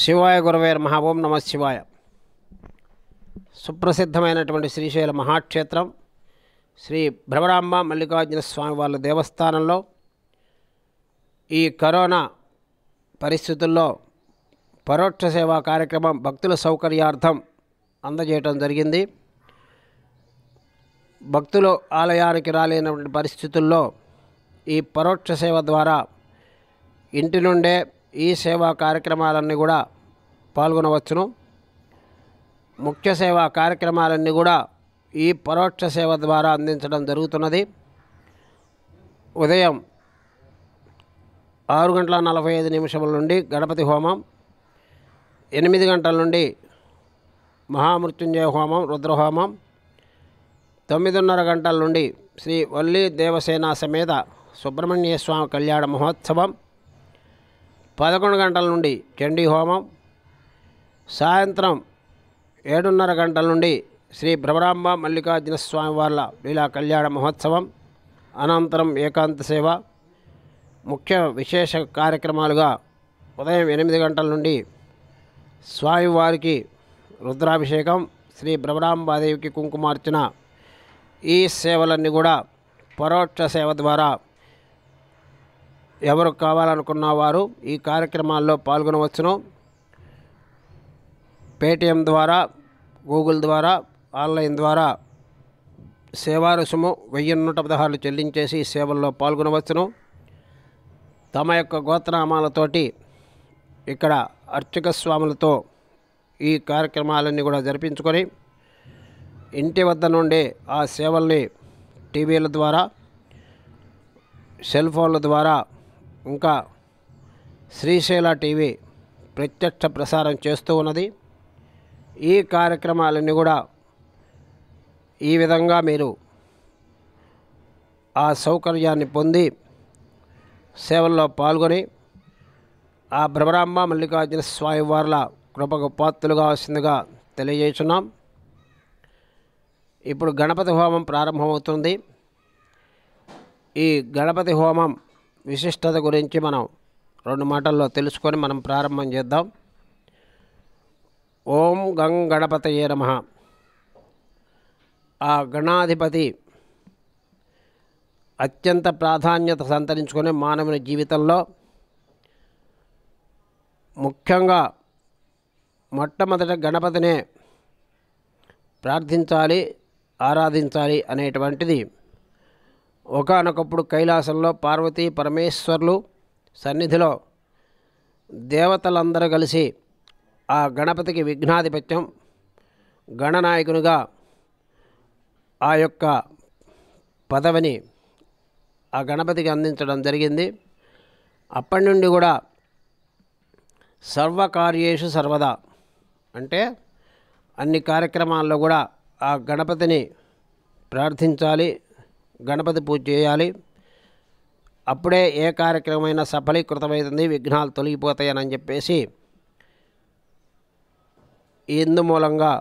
శివాయ గురవేర్ మహాభోం నమ శివాయ సుప్రసిద్ధమైనటువంటి శ్రీశైల మహాక్షేత్రం శ్రీ భ్రమరాంబ మల్లికార్జున స్వామి వాళ్ళ దేవస్థానంలో ఈ కరోనా పరిస్థితుల్లో పరోక్ష సేవా కార్యక్రమం భక్తుల సౌకర్యార్థం అందజేయటం జరిగింది భక్తులు ఆలయానికి రాలేనటువంటి పరిస్థితుల్లో ఈ పరోక్ష సేవ ద్వారా ఇంటి నుండే ఈ సేవా కార్యక్రమాలన్నీ కూడా పాల్గొనవచ్చును ముఖ్య సేవా కార్యక్రమాలన్నీ కూడా ఈ పరోక్ష సేవ ద్వారా అందించడం జరుగుతున్నది ఉదయం ఆరు గంటల నలభై ఐదు నిమిషముల నుండి గణపతి హోమం ఎనిమిది గంటల నుండి మహామృత్యుంజయ హోమం రుద్రహోమం తొమ్మిదిన్నర గంటల నుండి శ్రీ వల్లీ దేవసేన సమేత సుబ్రహ్మణ్య స్వామి కళ్యాణ మహోత్సవం పదకొండు గంటల నుండి చండీ హోమం సాయంత్రం ఏడున్నర గంటల నుండి శ్రీ భ్రమరాంబ మల్లికార్జున స్వామి వార్ల లీలా కళ్యాణ మహోత్సవం అనంతరం ఏకాంత సేవ ముఖ్య విశేష కార్యక్రమాలుగా ఉదయం ఎనిమిది గంటల నుండి స్వామివారికి రుద్రాభిషేకం శ్రీ భ్రమరాంబాదేవికి కుంకుమార్చన ఈ సేవలన్నీ కూడా పరోక్ష సేవ ద్వారా ఎవరు కావాలనుకున్న వారు ఈ కార్యక్రమాల్లో పాల్గొనవచ్చును పేటిఎం ద్వారా గూగుల్ ద్వారా ఆన్లైన్ ద్వారా సేవా రుసుము వెయ్యి నూట పదహారులు చెల్లించేసి సేవల్లో పాల్గొనవచ్చును తమ యొక్క గోత్రనామాలతోటి ఇక్కడ అర్చక స్వాములతో ఈ కార్యక్రమాలన్నీ కూడా జరిపించుకొని ఇంటి వద్ద నుండి ఆ సేవల్ని టీవీల ద్వారా సెల్ ఫోన్ల ద్వారా ఇంకా శ్రీశైల టీవీ ప్రత్యక్ష ప్రసారం చేస్తూ ఉన్నది ఈ కార్యక్రమాలన్నీ కూడా ఈ విధంగా మీరు ఆ సౌకర్యాన్ని పొంది సేవల్లో పాల్గొని ఆ భ్రమరాంబ మల్లికార్జున స్వామి వార్ల కృపకు పాత్రలు కావాల్సిందిగా తెలియజేస్తున్నాం ఇప్పుడు గణపతి హోమం ప్రారంభమవుతుంది ఈ గణపతి హోమం విశిష్టత గురించి మనం రెండు మాటల్లో తెలుసుకొని మనం ప్రారంభం చేద్దాం ఓం గం గణపతయే నమ ఆ గణాధిపతి అత్యంత ప్రాధాన్యత సంతరించుకునే మానవుని జీవితంలో ముఖ్యంగా మొట్టమొదట గణపతినే ప్రార్థించాలి ఆరాధించాలి అనేటువంటిది ఒకనొకప్పుడు కైలాసంలో పార్వతీ పరమేశ్వర్లు సన్నిధిలో దేవతలందరూ కలిసి ఆ గణపతికి విఘ్నాధిపత్యం గణనాయకునిగా ఆ యొక్క పదవిని ఆ గణపతికి అందించడం జరిగింది అప్పటి నుండి కూడా సర్వకార్యేషు సర్వదా అంటే అన్ని కార్యక్రమాల్లో కూడా ఆ గణపతిని ప్రార్థించాలి గణపతి పూజ చేయాలి అప్పుడే ఏ కార్యక్రమమైన సఫలీకృతమవుతుంది విఘ్నాలు తొలగిపోతాయని చెప్పేసి ఇందు మూలంగా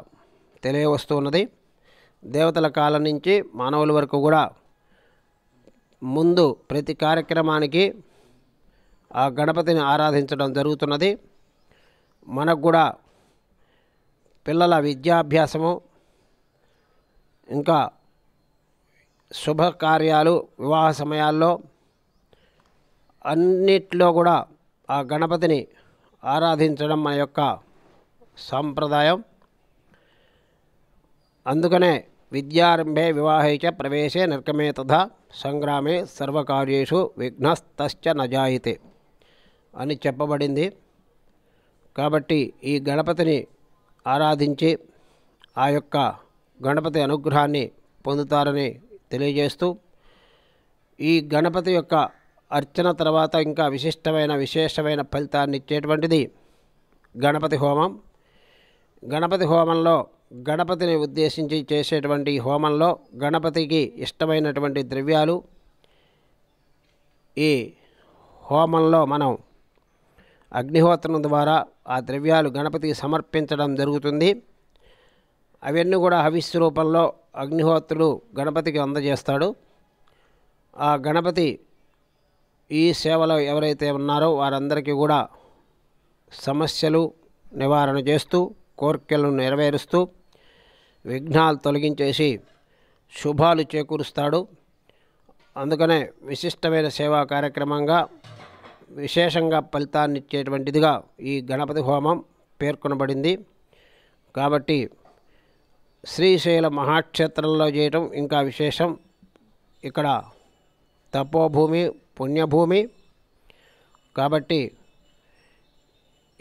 తెలియవస్తున్నది దేవతల కాలం నుంచి మానవుల వరకు కూడా ముందు ప్రతి కార్యక్రమానికి ఆ గణపతిని ఆరాధించడం జరుగుతున్నది మనకు కూడా పిల్లల విద్యాభ్యాసము ఇంకా శుభకార్యాలు వివాహ సమయాల్లో అన్నిట్లో కూడా ఆ గణపతిని ఆరాధించడం మన యొక్క సాంప్రదాయం అందుకనే విద్యారంభే వివాహైక ప్రవేశే నర్కమే తథా సంగ్రామే సర్వకార్యేషు విఘ్నస్తశ్చ నజాయితే అని చెప్పబడింది కాబట్టి ఈ గణపతిని ఆరాధించి ఆ యొక్క గణపతి అనుగ్రహాన్ని పొందుతారని తెలియజేస్తూ ఈ గణపతి యొక్క అర్చన తర్వాత ఇంకా విశిష్టమైన విశేషమైన ఫలితాన్ని ఇచ్చేటువంటిది గణపతి హోమం గణపతి హోమంలో గణపతిని ఉద్దేశించి చేసేటువంటి హోమంలో గణపతికి ఇష్టమైనటువంటి ద్రవ్యాలు ఈ హోమంలో మనం అగ్నిహోత్రం ద్వారా ఆ ద్రవ్యాలు గణపతికి సమర్పించడం జరుగుతుంది అవన్నీ కూడా హవిష్ రూపంలో అగ్నిహోత్రులు గణపతికి అందజేస్తాడు ఆ గణపతి ఈ సేవలో ఎవరైతే ఉన్నారో వారందరికీ కూడా సమస్యలు నివారణ చేస్తూ కోరికలను నెరవేరుస్తూ విఘ్నాలు తొలగించేసి శుభాలు చేకూరుస్తాడు అందుకనే విశిష్టమైన సేవా కార్యక్రమంగా విశేషంగా ఫలితాన్ని ఇచ్చేటువంటిదిగా ఈ గణపతి హోమం పేర్కొనబడింది కాబట్టి శ్రీశైల మహాక్షేత్రంలో చేయటం ఇంకా విశేషం ఇక్కడ తపోభూమి పుణ్యభూమి కాబట్టి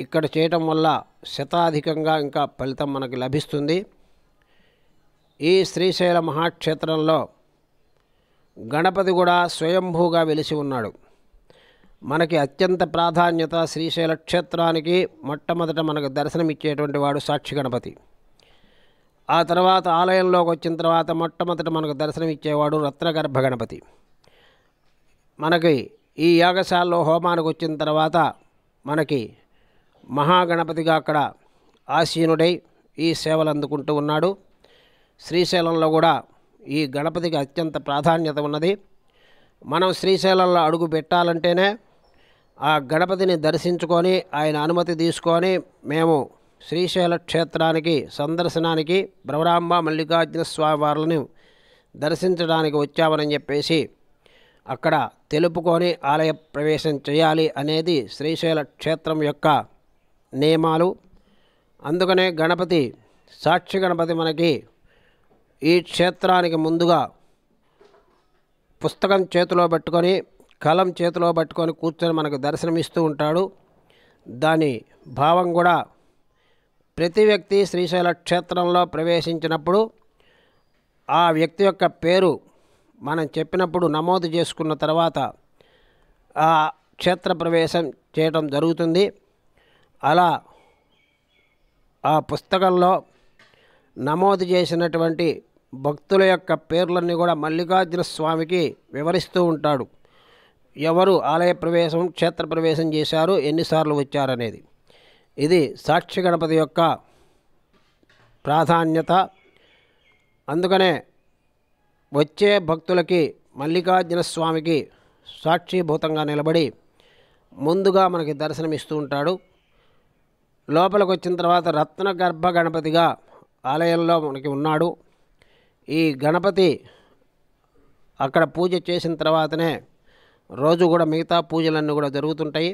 ఇక్కడ చేయటం వల్ల శతాధికంగా ఇంకా ఫలితం మనకు లభిస్తుంది ఈ శ్రీశైల మహాక్షేత్రంలో గణపతి కూడా స్వయంభూగా వెలిసి ఉన్నాడు మనకి అత్యంత ప్రాధాన్యత శ్రీశైల క్షేత్రానికి మొట్టమొదట మనకు దర్శనమిచ్చేటువంటి వాడు సాక్షి గణపతి ఆ తర్వాత ఆలయంలోకి వచ్చిన తర్వాత మొట్టమొదట మనకు దర్శనం ఇచ్చేవాడు రత్నగర్భ గణపతి మనకి ఈ యాగశాలలో హోమానికి వచ్చిన తర్వాత మనకి మహాగణపతిగా అక్కడ ఆసీనుడై ఈ సేవలు అందుకుంటూ ఉన్నాడు శ్రీశైలంలో కూడా ఈ గణపతికి అత్యంత ప్రాధాన్యత ఉన్నది మనం శ్రీశైలంలో అడుగు పెట్టాలంటేనే ఆ గణపతిని దర్శించుకొని ఆయన అనుమతి తీసుకొని మేము శ్రీశైల క్షేత్రానికి సందర్శనానికి బ్రహ్మరాంబ మల్లికార్జున స్వామి వారిని దర్శించడానికి వచ్చామని చెప్పేసి అక్కడ తెలుపుకొని ఆలయ ప్రవేశం చేయాలి అనేది శ్రీశైల క్షేత్రం యొక్క నియమాలు అందుకనే గణపతి సాక్షి గణపతి మనకి ఈ క్షేత్రానికి ముందుగా పుస్తకం చేతిలో పెట్టుకొని కలం చేతిలో పట్టుకొని కూర్చొని మనకు దర్శనమిస్తూ ఉంటాడు దాని భావం కూడా ప్రతి వ్యక్తి శ్రీశైల క్షేత్రంలో ప్రవేశించినప్పుడు ఆ వ్యక్తి యొక్క పేరు మనం చెప్పినప్పుడు నమోదు చేసుకున్న తర్వాత ఆ క్షేత్ర ప్రవేశం చేయటం జరుగుతుంది అలా ఆ పుస్తకంలో నమోదు చేసినటువంటి భక్తుల యొక్క పేర్లన్నీ కూడా మల్లికార్జున స్వామికి వివరిస్తూ ఉంటాడు ఎవరు ఆలయ ప్రవేశం క్షేత్ర ప్రవేశం చేశారు ఎన్నిసార్లు వచ్చారనేది ఇది సాక్షి గణపతి యొక్క ప్రాధాన్యత అందుకనే వచ్చే భక్తులకి మల్లికార్జున స్వామికి సాక్షిభూతంగా నిలబడి ముందుగా మనకి దర్శనమిస్తూ ఉంటాడు లోపలికి వచ్చిన తర్వాత రత్న గర్భ గణపతిగా ఆలయంలో మనకి ఉన్నాడు ఈ గణపతి అక్కడ పూజ చేసిన తర్వాతనే రోజు కూడా మిగతా పూజలన్నీ కూడా జరుగుతుంటాయి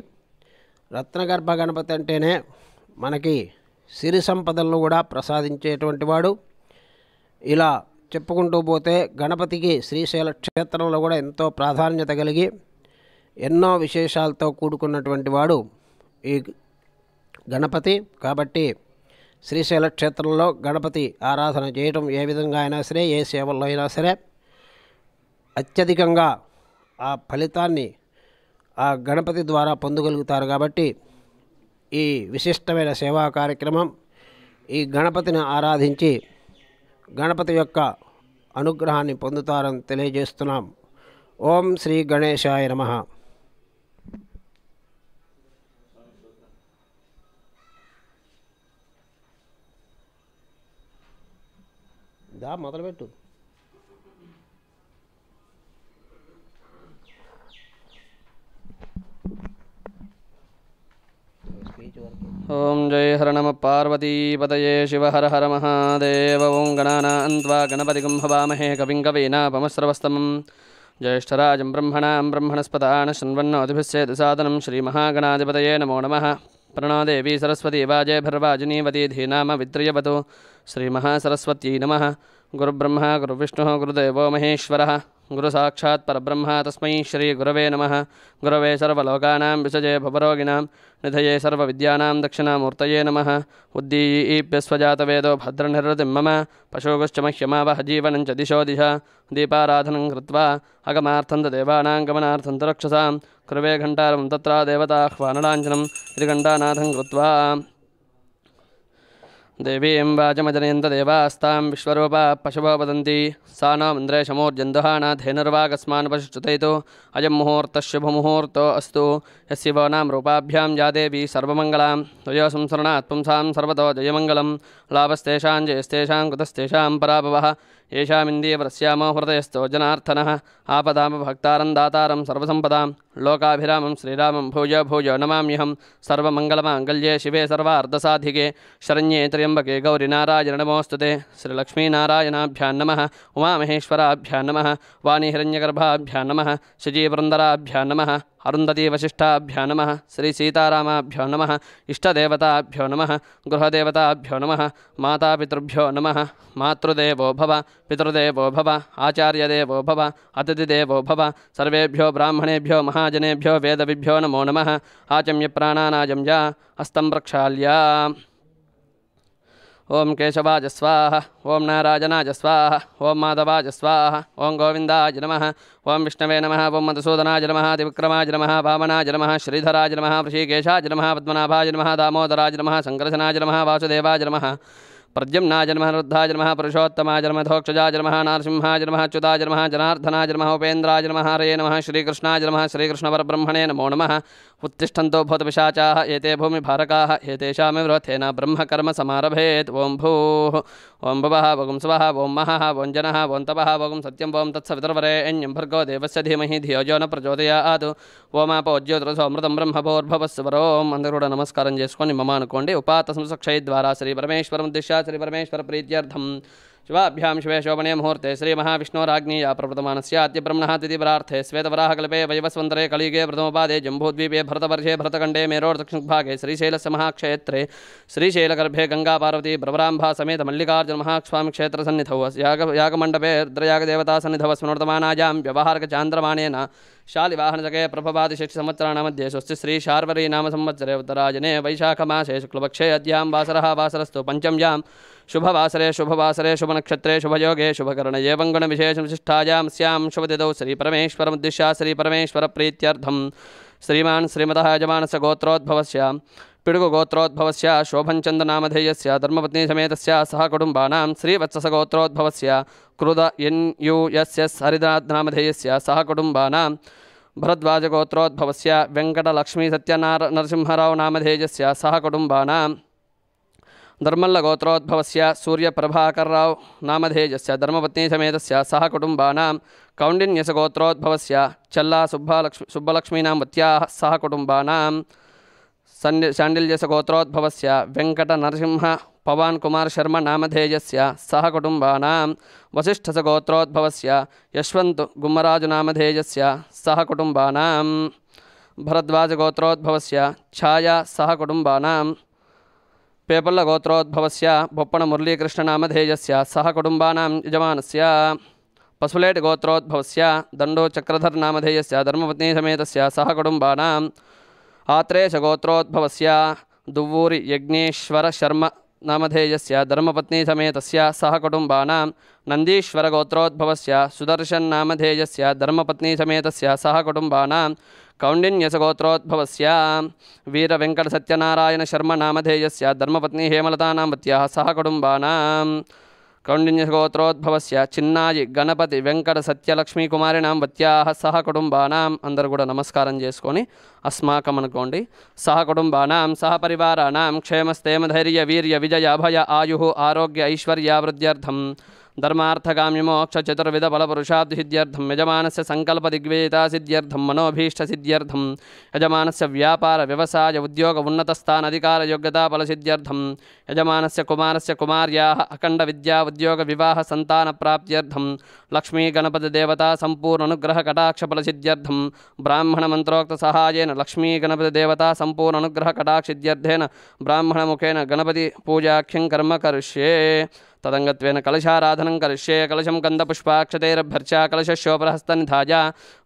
రత్నగర్భ గణపతి అంటేనే మనకి సిరి సంపదలను కూడా ప్రసాదించేటువంటి వాడు ఇలా చెప్పుకుంటూ పోతే గణపతికి శ్రీశైల క్షేత్రంలో కూడా ఎంతో ప్రాధాన్యత కలిగి ఎన్నో విశేషాలతో కూడుకున్నటువంటి వాడు ఈ గణపతి కాబట్టి శ్రీశైల క్షేత్రంలో గణపతి ఆరాధన చేయడం ఏ విధంగా అయినా సరే ఏ సేవల్లో అయినా సరే అత్యధికంగా ఆ ఫలితాన్ని ఆ గణపతి ద్వారా పొందగలుగుతారు కాబట్టి ఈ విశిష్టమైన సేవా కార్యక్రమం ఈ గణపతిని ఆరాధించి గణపతి యొక్క అనుగ్రహాన్ని పొందుతారని తెలియజేస్తున్నాం ఓం శ్రీ గణేశాయ నమ దా మొదలుపెట్టు ओं जय हर नम पार्वतीपत शिव हर हर महादेव ॐ गणानान्त्वा गणपतिगुं हवामहे कविं कवीनापमस्रवस्तमं ज्येष्ठराजं ब्रह्मणां ब्रह्मणस्पदान् शृण्वन्नोतिभिश्चेतुसादनं श्रीमहागणाधिपतये नमो नमः प्रणोदेवी सरस्वती वाजे भर्वाजिनीवती धीनाम विद्रियवतु श्रीमहासरस्वत्यै नमः गुरुब्रह्मा गुरुविष्णुः गुरुदेवो महेश्वरः गुरुसाक्षात् परब्रह्म तस्मै श्रीगुरवे नमः गुरवे सर्वलोकानां विषजे भवरोगिणां निधये सर्वविद्यानां दक्षिणामूर्तये नमः उद्दीप्यस्वजातवेदो भद्रनिर्वृतिं मम पशुगुश्च मह्यमावह जीवनं च दिशो दिशा दीपाराधनं कृत्वा अगमार्थं देवानां गमनार्थं तु रक्षसां कृवे घण्टारं तत्र देवताह्वानलाञ्जनं त्रिघण्टानाथं कृत्वा देवी वाचमजनयन्तदेवास्तां विश्वरूपा पशवो वदन्ति सा न मन्द्रे शमोर्जन्दुहाना धेनुर्वागस्मान् पशुचुतयितु अयं मुहूर्तः शुभमुहूर्तो अस्तु यस्य वो नाम रूपाभ्यां या देवी सर्वमङ्गलां त्वयोसंसरणात् पुंसां सर्वतो जयमङ्गलं लाभस्तेषां जयस्तेषां कृतस्तेषां पराभवः येषामिन्दीवरस्यामो हृदयस्तो जनार्थनः आपदामभक्तारं दातारं सर्वसम्पदाम् लोकाभिरामं श्रीरामं भोज भोज नमाम्यहं सर्वमङ्गलमाङ्गल्ये शिवे सर्वार्धसाधिके शरण्ये त्र्यम्बके गौरिनारायण नमोऽस्तु ते श्रीलक्ष्मीनारायणाभ्यां नमः उमामहेश्वराभ्यां नमः वाणीहिरण्यगर्भाभ्यां नमः शचीवृन्दराभ्यां नमः नम श्री सीताभ्यो नम इष्टदेवताभ्यो नम गृहदेवताभ्यो नम मातापितृभ्यो नम मातृदेव भव पितृदेव भव आचार्यदेव भव अतिथिदेव भव सर्वेभ्यो ब्राह्मणेभ्यो महाजनेभ्यो वेदविभ्यो नमो नम आचम्य प्राणनाजम्या या प्रक्षाल्या ओम केशवाज स्वाहा ओम नाराजनाज स्वाहा ओम माधवाज स्वाहा ओम गोविंदाज नम ओम विष्णवे नम ओम मधुसूदनाज नम दिवक्रमाज नम वामनाज नम श्रीधराज नम ऋषिकेशाज नम पद्मनाभाज नम दामोदराज नम शंकरसनाज नम वासुदेवाज नम प्रद्युमनाज नम रुद्धाज नम पुरुषोत्तमाज नम धोक्षजाज नम नरसिंहाज नम अच्युताज नम जनार्दनाज नम उपेन्द्राज नम हरे नम श्रीकृष्णाज नम श्रीकृष्णपरब्रह्मणे नमो नम उत्तिष्ठन्तो भूतपिशाचाः एते भूमिभारकाः एतेषामेव रथेन ब्रह्मकर्म समारभेत् ओं भूः ओं भुवः वगुं वोम ओं महः ओं जनः ओं तपः वगुं सत्यं ओं भर्गो देवस्य धीमहि धियोजो न ప్రచోదయాత్ ఓమాపోజ్యోతిరసోమృతం బ్రహ్మభోర్భవస్వరోం అందరూ కూడా నమస్కారం చేసుకొని మమ్మ అనుకోండి ఉపాతసం సక్షయ ద్వారా शिवाभ्यां शिवे शोभने मुहूर्ते श्री श्रीमहाविष्णोराज्ञीया प्रवर्तमानस्याद्य प्रार्थे श्वेतवराह श्वेतवराहकल्पे वैवस्वन्तरे कलिगे प्रथमपादे जम्बूद्वीपे भरतवर्षे भरतखंडे मेरोर्दक्षिणभागे श्रीशैलस्य महाक्षेत्रे श्रीशैलगर्भे पार्वती ब्रवराम्भा समेत मल्लिकार्जुनमहास्वामिक्षेत्रसन्निधौ याग यागमण्डपे रुद्रयागदेवतासन्निधौ व्यवहारक चांद्रमाणेन शालिवाहन शालिवाहनजगे मध्ये स्वस्ति शार्वरी नाम संवत्सरे उत्तराजने वैशाखमासे शुक्लपक्षे अद्यां वासरः वासरस्तु पञ्चम्यां शुभवासरे शुभवासरे नक्षत्रे शुभयोगे शुभकर्ण एवं गुणविशेषविशिष्टायां स्यां शुभदिदौ परमेश्वर श्रीपरमेश्वरप्रीत्यर्थं श्रीमान श्रीमतः यजमानस्य गोत्रोद्भवस्यां पिडुगुगोत्रोद्भवस्य शोभञ्चन्दनामधेयस्य धर्मपत्नी समेतस्य सह कुटुम्बानां श्रीवत्ससगोत्रोद्भवस्य क्रुद एन् यु एस् एस् हरिदानामधेयस्य सह कुटुम्बानां भरद्वाजगोत्रोद्भवस्य वेङ्कटलक्ष्मीसत्यनार नरसिंहरावनामधेयस्य सह कुटुम्बानां धर्मल्लगोत्रोद्भवस्य सूर्यप्रभाकरराव नामधेयस्य धर्मपत्नी समेतस्य सह कुटुम्बानां कौण्डिन्यसगोत्रोद्भवस्य चल्ला सुब्बालक्ष्मी सुब्बलक्ष्मीनां सह कुटुम्बानां सन् शाण्डिल्यसगोत्रोद्भवस्य वेङ्कटनरसिंह पवान् कुमार शर्मा नामधेयस्य सह कुटुम्बानां वसिष्ठसगोत्रोद्भवस्य यशवन्त् गुम्मराजुनामधेयस्य सह कुटुम्बानां भरद्वाजगोत्रोद्भवस्य छाया सह कुटुम्बानां पेपल्लगोत्रोद्भवस्य बोप्पणमुरलीकृष्णनामधेयस्य सह कुटुम्बानां यजमानस्य पसुलेट् गोत्रोद्भवस्य दण्डोचक्रधर्नामधेयस्य धर्मपत्नीसमेतस्य सह कुटुम्बानां आत्रेय सगोत्रोद्भवस्य दुव्वूरि यज्ञेश्वरशर्म नामधेयस्य धर्मपत्नीसमेतस्य सहकुटुम्बानां नन्दीश्वरगोत्रोद्भवस्य सुदर्शन्नामधेयस्य धर्मपत्नीसमेतस्य सहकुटुम्बानां कौण्डिन्यसगोत्रोद्भवस्य से धर्मपत्नी हेमलतानां पत्याः सहकुटुम्बानां కౌండిన్యగోత్రోద్భవస్య చిన్నాయి గణపతి వెంకట సత్యలక్ష్మీ కుమారిణం వత్యాహ సహ కుటుంబానాం అందరూ కూడా నమస్కారం చేసుకొని అస్మాకం అనుకోండి సహ కుటుంబానాం సహ పరివారాణం క్షేమస్తేమ వీర్య విజయ అభయ ఆయు ఆరోగ్య ఐశ్వర్యావృద్ధ్యర్థం धर्मार्थकाम्यमोक्षचतुर्विधफलपुरुषाब्धिसिद्ध्यर्थं यजमानस्य सङ्कल्पदिग्विजितासिद्ध्यर्थं मनोभीष्टसिद्ध्यर्थं यजमानस्य व्यवसाय उद्योग उन्नतस्थानधिकारयोग्यताफलसिद्ध्यर्थं यजमानस्य कुमारस्य कुमार्याः देवता संपूर्ण अनुग्रह कटाक्ष सिद्ध्यर्थेन ब्राह्मण मुखेन गणपति पूजाख्यं कर्म करिष्ये तदंगत्वेन कलशाराधनं करिष्ये कलशं कन्दपुष्पाक्षतेरभर्चा कलशस्योपरहस्तनिधाय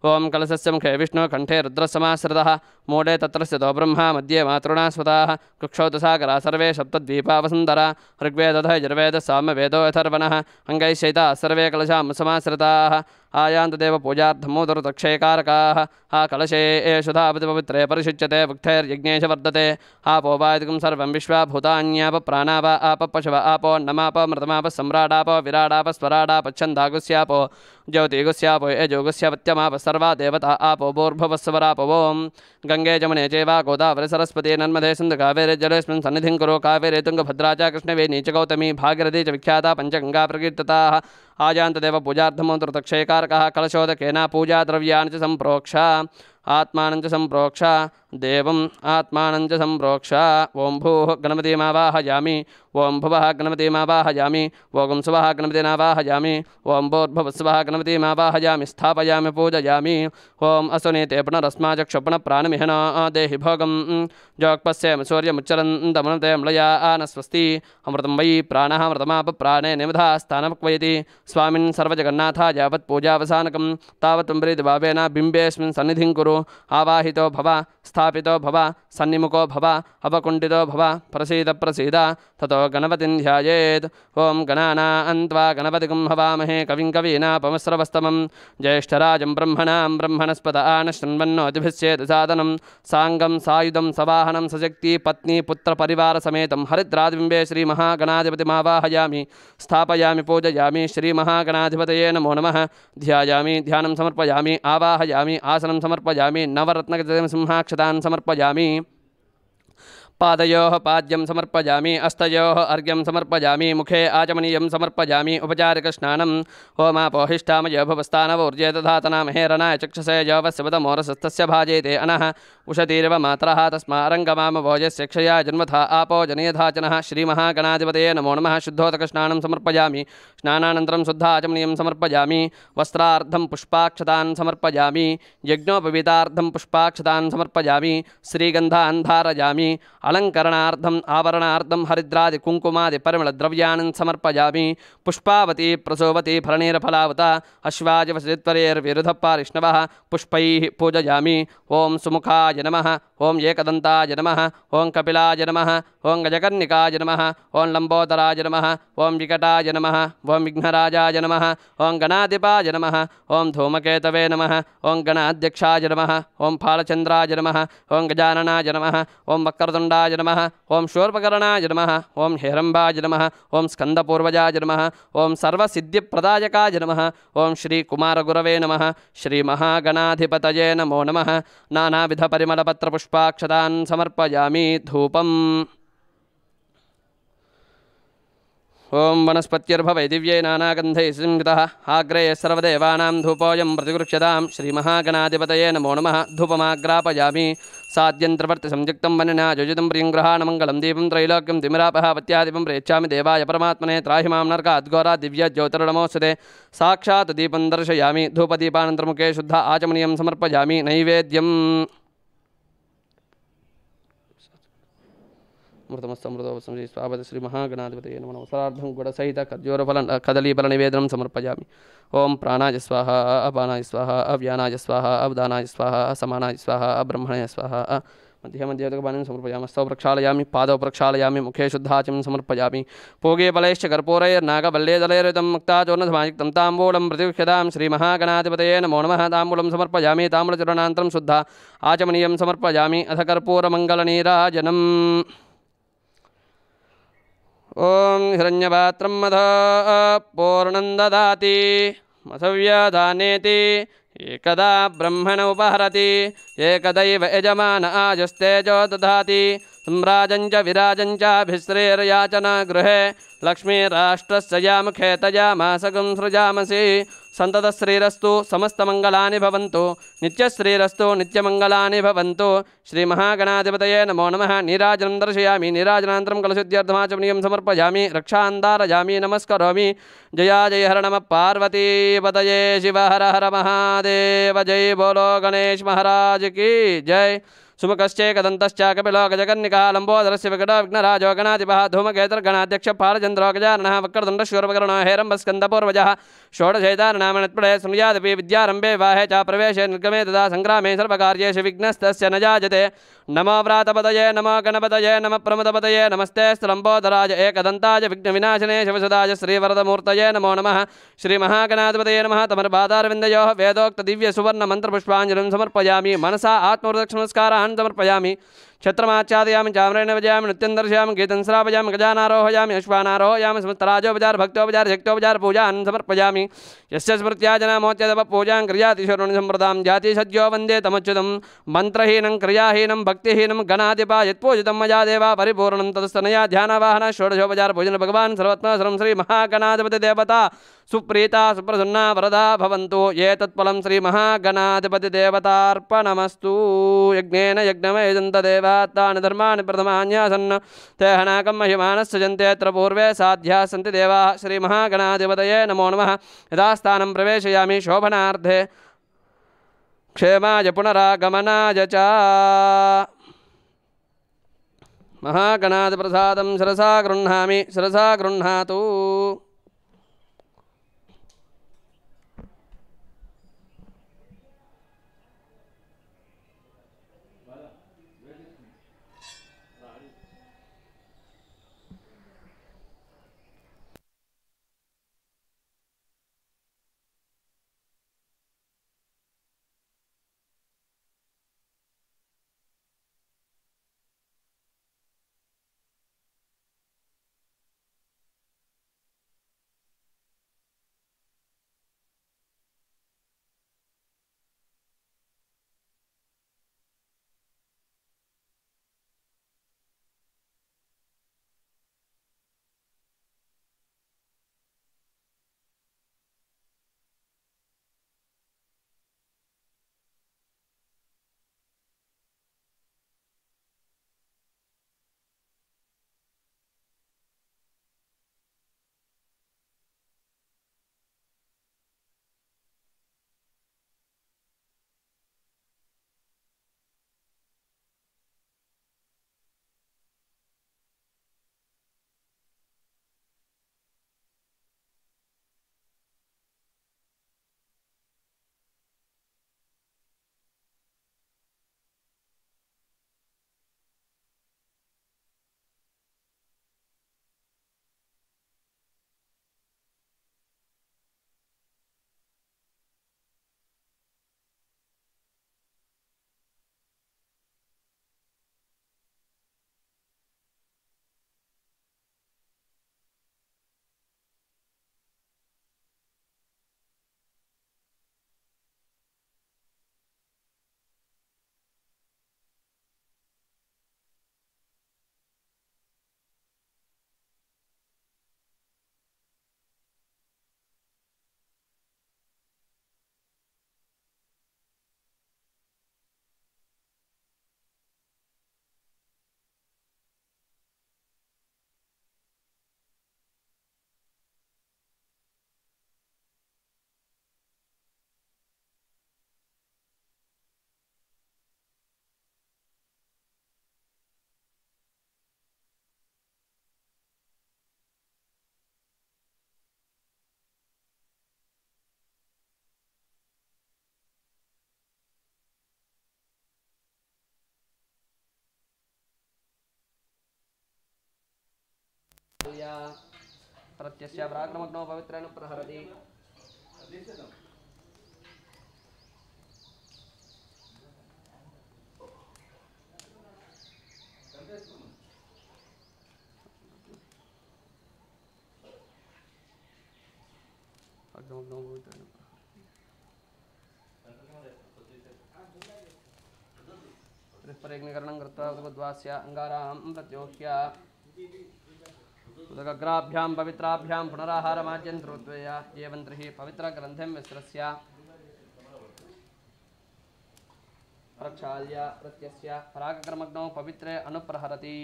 ओं कलशस्य मुखे विष्णु कंठे रुद्रसमाश्रितः मूढे तत्रस्य दो ब्रह्मा मध्ये मातृणा स्वताः कुक्षौतसागरा सर्वे सप्तद्वीपावसुन्दरा ऋग्वेदः यजुर्वेदसामवेदो यथर्वणः अङ्गैश्चैताः सर्वे समाश्रिताः आयान्तदेव पूजार्थमोदरुतक्षेकारकाः हा कलशे एषुधापतिपवित्रे परिषिच्यते भुक्थैर्यज्ञे च वर्धते आपोपादिकं सर्वं विश्वा भूतान्याप प्राणाप आप पशव आपो नमाप मृतमाप सम्राडाप विराडाप स्वराडाप छन्दागुस्यापो ज्योतिगुस्यापो यजोगुस्यापत्यमाप सर्वा देवता आपो भूर्भवस्वरापो गंगे गङ्गे जमुने चैवा गोदावरि सरस्वती नर्मदे सिन्धु कावेरे जलेस्मिन् सन्निधिं कुरु कावेरे तुङ्गभद्रा च कृष्णवेणी च गौतमी भागीरथी च विख्याता पञ्चगङ्गा प्रकीर्तिताः आजान्तदेव पूजार्थमन्त्रतक्षयकारकः कलशोदकेन पूजा च संप्रोक्षा आत्मानं च सम्प्रोक्ष देवम् ओं भू सम्प्रोक्ष ओं भूः गणपतिमावाहयामि ओं भुवः गणपतिमावाहयामि ओं सुवः गणपतिनावाहयामि ओं भोर्भुवस्वः गणपतिमावाहयामि स्थापयामि पूजयामि ओं असुनीते पुनरस्माचक्षुपणप्राणमिहन देहि भोगं जोक्पस्येम सूर्यमुच्चरन्तमनते मलया न स्वस्ति अमृतं वयी प्राण अमृतमाप प्राणे स्थानमक्वयति स्वामीन सर्वजगन्नाथ यावत् पूजावसानकं भावना बिंबेस्म सन्निधि कुर कुरु आवाहितो भव स्थापितो भव सन्निमुखो भव अवकुण्ठितो भव प्रसीद प्रसीद ततो गणपतिं ध्यायेत् ॐ गणाना अन्त्वा गणपतिगुं हवामहे कविं कवीनापमस्रवस्तमं ज्येष्ठराजं ब्रह्मणां ब्रह्मणस्पत आनशृण्वन्नोतिभिश्चेतसादनं साङ्गं सायुधं सवाहनं सशक्ति पत्नी श्री हरिद्रादिबिम्बे श्रीमहागणाधिपतिमावाहयामि स्थापयामि श्री महागणाधिपत नमो नम ध्यायामि ध्यानं समर्पयामी आवाहयामी आसनम समर्पया समर्पयामि नवरत्नगजं सिंहाक्षतान् समर्पयामि पाद पाद्यम समर्पयामि अस्तो अर्घ्यम समर्पयामि मुखे आचमनीयं समर्पयामि उपचारिकस्नानं होमापोहिष्ठाम योभवस्तानवौर्जे दधातनामहेरणाय चक्षुषे योवस्यपदमोरसस्तस्य भाजयते अनः उषतीरिव मातरः तस्मारङ्गमामभोजस्य क्षया जन्मथा आपो जनयधाचनः श्रीमहागणाधिपतये नमो नम शुद्धोतकस्नानं समर्पयामि स्नानानन्तरं शुद्ध आचमनीय समर्पयामि वस्त्रार्धं पुष्पाक्षता समर्पयामि यज्ञोपवीताधम पुष्पाक्षता समर्पयामि श्रीगन्धान् अलङ्करणार्थम् आवरणार्थं हरिद्रादिकुङ्कुमादिपरिमलद्रव्याणं समर्पयामि पुष्पावती प्रसोवती फलनीरफलावता अश्वाजवसित्वरेर्विरुधपारिष्णवः पुष्पैः पूजयामि ॐ सुमुखाय नमः ओं एकदंताय नम ओं कपिलाय नम ओं गजकर्णिकाय नम ओं लंबोदराय नम ओं विकटाय नम ओं विघ्नराजाय नम ओं गणाधिपाय नम ओं धूमकेतवे नम ओं गणाध्यक्षाय नम ओं फालचंद्राय नम ओं गजाननाय नम ओं वक्रतुंडाय नम ओं शूर्पकर्णाय नम ओं हेरंबाय नम ओं स्कंदपूर्वजाय नम ओं सर्वसिद्धिप्रदायकाय नम ओं श्रीकुमारगुरवे नम श्रीमहागणाधिपतये नमो नम नानाविधपरिमलपत्रपुष्प पुष्पाक्षता समर्पयामि धूपम् ओं वनस्पतर्भव दिव्य नानागन्धै संहितः आग्रे सर्वदेवानां धूपोऽयं प्रतिगृह्यतां श्रीमहागणाधिपतये नमो नमः संयुक्त वनना वनिना योजितं प्रियङ्ग्रहाणमङ्गलं दीपं त्रैलोक्यं तिमिरापहावत्यादिपं प्रेच्छामि देवाय परमात्मने त्राहिमा मां दिव्य दिव्यज्योतिर्नमोऽस्ते साक्षात दीपं दर्शयामि मुखे शुद्ध आचमनीय समर्पयाम नैवेद्यम अमृतमस्तमृतोपसंस्वापद श्रीमहागणाधिपतये नमो नमः गुडसहित फल निवेदन समर्पया ओम प्राणाय स्वाहा अपानाय स्वाहा अव्यानाय स्वाहा अवदानाय स्वाहा असमानाय स्वाहा अब्रह्मणाय स्वाहा मध्य मध्य पानी समर्पयाम स्तव प्रक्षाया पाद प्रक्षाया मुखे शुद्धाचं समर्पया पोगे बलैश्च कर्पूरैर्नागबल्ये दलैरुदं मुक्ताचोर्णधमायुक्तं प्रतिक्षता श्री महागणाधिपत नमो नम तांबूल समर्पया ताम्बूलचूर्णान्तरं शुद्धा आचमनीय समर्पयामि अथ कर्पूरमंगलनीराजनम ॐ हिण्यपात्र मध पूर्ण ददाति मथव्यधानेति एकदा ब्रह्मण उपहरती एक यजमान आजस्तेजो दधा सम्राजं च विराजं चाभिश्रेर्याचना गृहे लक्ष्मीराष्ट्रस्य यामुखे तयामासगं सृजामसि सततश्रीरस्तु समस्तमंगला निश्रीरस्तु निमंगला श्री महागणाधिपत नमो नम नीराजन दर्शया नीराजनांतर कलशुद्यर्धमाचमीय समर्पयाम रक्षाता नमस्को जया जय हर नम पार्वतीपत शिव हर हर महादेव जय बोलो गणेश महाराज की जय सुमकश्चेकदंतश्चा कपिलोकजगन्निका लंबोदरस्य विकट विघ्नराजो गणाधिपः धूमकेतर्गणाध्यक्ष पारचन्द्रोकजानः वक्रदण्डशूर्वकर्णो हेरम्बस्कन्दपूर्वजः षोडशैतारणामणत्पडे संयादपि विद्यारम्भे वाहे च प्रवेशे निर्गमे तदा सङ्ग्रामे सर्वकार्येषु विघ्नस्तस्य न जायते नमो व्रातपतये नमो गणपतये नम प्रमदपतये नमस्ते स्थलम्बोधराज एकदन्ताय विघ्नविनाशने शिवसदाय श्रीवरदमूर्तये नमो नमः श्रीमहागणाधिपतये नमः तमर्पादारविन्दयोः वेदोक्तदिव्यसुवर्णमन्त्रपुष्पाञ्जलिं समर्पयामि मनसा आत्मवदक्षनमस्कारान् समर्पयामि क्षत्रमाचादयामि चाम्रेण भजामि नृत्यं दर्शयाम गीतं समस्तराजो गजानारोहयामि भक्तो समस्तराजोपचार शक्तो शक्तोपचार पूजान समर्पयामि यस्य स्मृत्या जना तप पूजां क्रियाति शरणसम्प्रदां जाति सद्यो वंदे तमच्युतं मन्त्रहीनं क्रियाहीनं भक्तिहीनं गणादिपा यत्पूजितं मया देवा परिपूर्णं तदस्तनया ध्यानवाहन षोडशोपचार पूजन भगवान् सर्वत्मा सर्वं देवता सुप्रीता सुप्रसन्ना वरदा भवन्तु ये श्री तत्फलं श्रीमहागणाधिपतिदेवतार्पणमस्तु यज्ञेन यज्ञमयजन्तदेवात्तानि धर्माणि प्रथमान्यासन्न ते हनाकं महिमानस्य जन्ते अत्र पूर्वे साध्याः सन्ति श्री श्रीमहागणाधिपतये नमो नमः यथास्थानं प्रवेशयामि शोभनार्थे क्षेमाय पुनरागमनाय च महागणाधिप्रसादं शिरसा गृह्णामि शिरसा गृह्णातु प्रत्यस्य प्राक्रमग्नो पवित्रेण प्रहरति अग्नमग्नो परिग्निकरणं कृत्वा अङ्गारां उदकग्राभ्यां पवित्राभ्यां पुनराहारमाज्यं ध्रुत्वया एवं तर्हि पवित्रग्रन्थिं मिश्रस्य प्रक्षाल्य प्रत्यस्य परागकर्मग्नौ पवित्रे अनुप्रहरति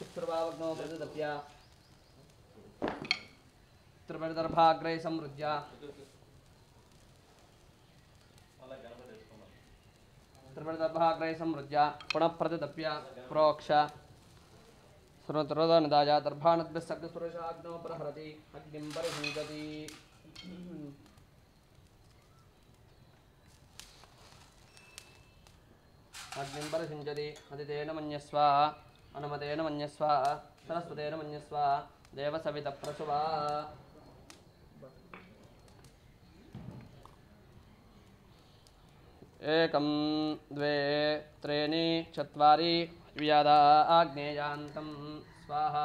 चतुर्वावग्नौ प्रदत्य त्रिपरिदर्भाग्रे समृज्य त्रिपणतभाग्रे संवृज्य पुनःप्रतितप्य प्रोक्ष सर्वतरोदनदाय दर्भाणद्भिः सर्गसुरशाग्नो प्रहरति अग्निं परिहङ्कति अग्निं परिसिञ्चति अतितेन मन्यस्व अनुमतेन मन्यस्व सरस्वतेन मन्यस्व देवसवितप्रसुवा एकं द्वे त्रीणि चत्वारि यदा आग्नेयान्तं स्वाहा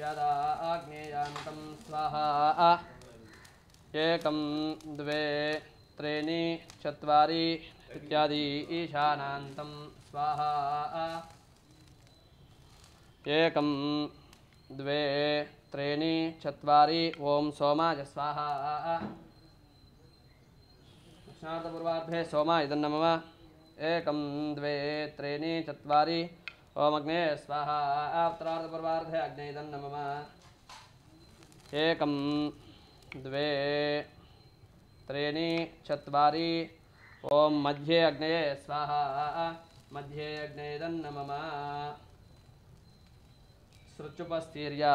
यदा आग्नेयान्तं स्वाहा एकं द्वे त्रीणि चत्वारि इत्यादि ईशानान्तं स्वाहा एकं द्वे त्रीणि चत्वारि ॐ सोमाय स्वाहा स्नातपूर्वाभ्ये सोमा इदं एकं द्वे त्रीणि चत्वारि ओम अग्ने स्वाहा उत्तरार्धपूर्वार्धे अग्ने इदन्नम एकं द्वे त्रीणि चत्वारि ओम मध्ये अग्ने स्वाहा मध्ये अग्नेदन्नम सृच्युपस्थीर्य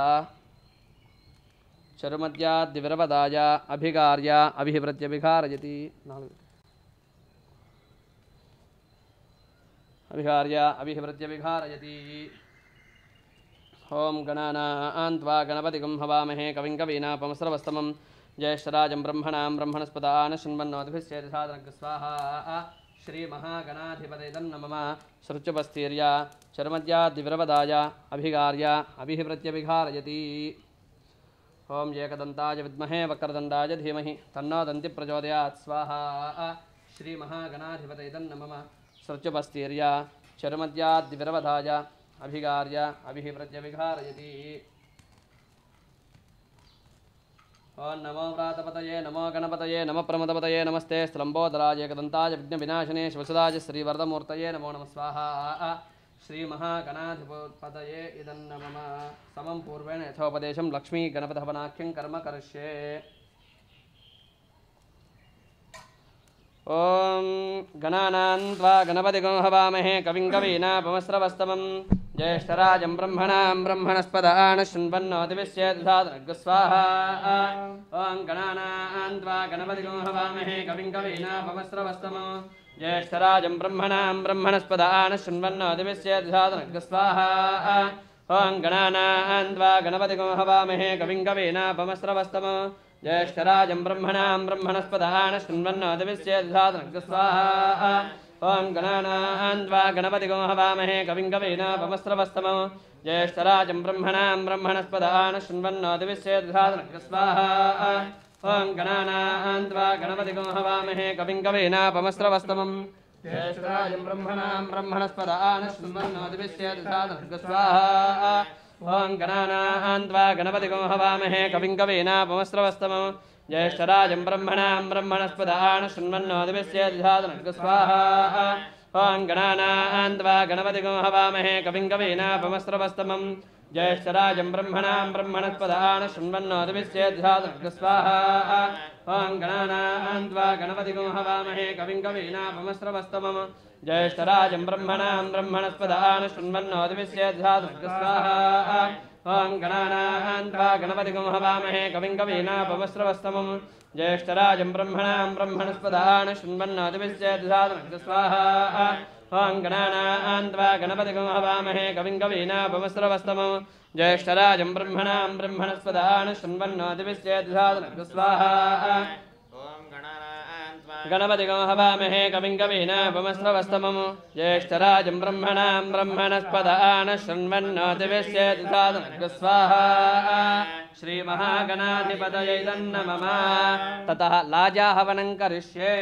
चरुमद्या दिव्रपदाय अभिगार्य अभिहृत्यभिघारयति अभिहार्य अभिहृत्य विहारयति ओं गणानान्त्वा गणपतिगं हवामहे कविं कवीनापमस्रवस्तमं ज्येष्ठराजं ब्रह्मणां ब्रह्मणस्पदानशृण्वन्नोऽधिभिश्चेतसाधनस्वाहा श्रीमहागणाधिपते तं नमः सृच्युपस्तीर्य चर्मद्याद्विप्रपदाय अभिगार्य अभिहृत्यभिघारयति ओं एकदन्ताय विद्महे वक्रदण्डाय धीमहि तन्नो दन्तिप्रचोदयात् स्वाहा श्रीमहागणाधिपते तं नमः सृजुपस्तीर्य चरुमद्याद्विरवधाय अभिगार्य अभिप्रज्यभिघारयति ओं नमो व्रातपतये नमो गणपतये नम प्रमदपतये नमस्ते स्लम्बोदराय विघ्न विनाशने शिवसदाय श्रीवरदमूर्तये नमो नम स्वाहा श्रीमहागणाधिपत इदं न मम समं पूर्वेण यथोपदेशं कर्म करिष्ये ॐ गणानान्त्वा गणपतिगं हवामहे कविं कवीनापमस्रवस्तमं ज्येष्ठराजं ब्रह्मणां ब्रह्मणस्पदानशृण्वन्नोतिविश्येतसाधनगस्वाहा ॐ गणानान्त्वा गणपतिगं हवामहे कविं कवीनापमस्रवस्तमो ज्येष्ठराजं ब्रह्मणां ब्रह्मणस्पदानशृण्वन्नोतिविश्येतसाधनगस्वाहा ॐ गणानान्त्वा गणपतिगं हवामहे कविं कवीनापमस्रवस्तमो ज्येष्ठराजं ब्रह्मणां ब्रह्मणस्पदान् शृण्वन्नोदविश्चेदधातनग्स्वाहा ॐ गणानां द्वा गणपतिगो हवामहे कविं कवीनापमस्रवस्तमो ज्येष्ठराजं ब्रह्मणां ब्रह्मणस्पदान् शृण्वन्नोदविश्चेदधातनग्स्वाहा ॐ गणानां द्वा गणपतिगो हवामहे कविं कवीनापमस्रवस्तमम् ज्येष्ठराजं ब्रह्मणां ब्रह्मणस्पदान् शृण्वन्नोदविश्चेदधातनग्स्वाहा ఓం గణానాన్వా గణపతిగో హవామహే కవిం కవీనాపమస్రవస్తమం జ్యేష్ఠరాజం బ్రహ్మణాం బ్రహ్మణస్పదాన శృణ్వన్నోదిస్వాహ ఓం గణానాన్వా గణపతిగో హవామహే కవిం కవీనాపమస్రవస్తమం జ్యేష్ఠరాజం బ్రహ్మణాం బ్రహ్మణస్పదాన శృణ్వన్నోదిస్వాహ ఓం గణానాన్వా గణపతిగో హవామహే కవిం కవీనాపమస్రవస్తమం ज्येष्ठराजम् ब्रह्मणाम् ब्रह्मणस्पदान् शृण्वन्नोदिविश्येद्धातुस्वाहा ॐ गणानान् त्वा गणपतिगुं हवामहे कविं कवीनापवस्त्रवस्तमम् ज्येष्ठराजम् ब्रह्मणाम् ब्रह्मणस्पदान् शृण्वन्नोदिविश्येद्धातुस्वाहा ॐ गणानान् गणपतिगुं हवामहे कविं कवीनापवस्त्रवस्तमम् ज्येष्ठराजम् ब्रह्मणाम् ब्रह्मणस्पदान् शृण्वन्नोदिविश्येद्धातुस्वाहा गणपतिगमहवामहे कविं कवीनापमस्रवस्तमम् ज्येष्ठराजं ब्रह्मणां ब्रह्मणस्पद न शृण्वन्नोतिविश्येति स्वाहा श्रीमहागणाधिपतये तन्नमः ततः लाजाहवनं करिष्ये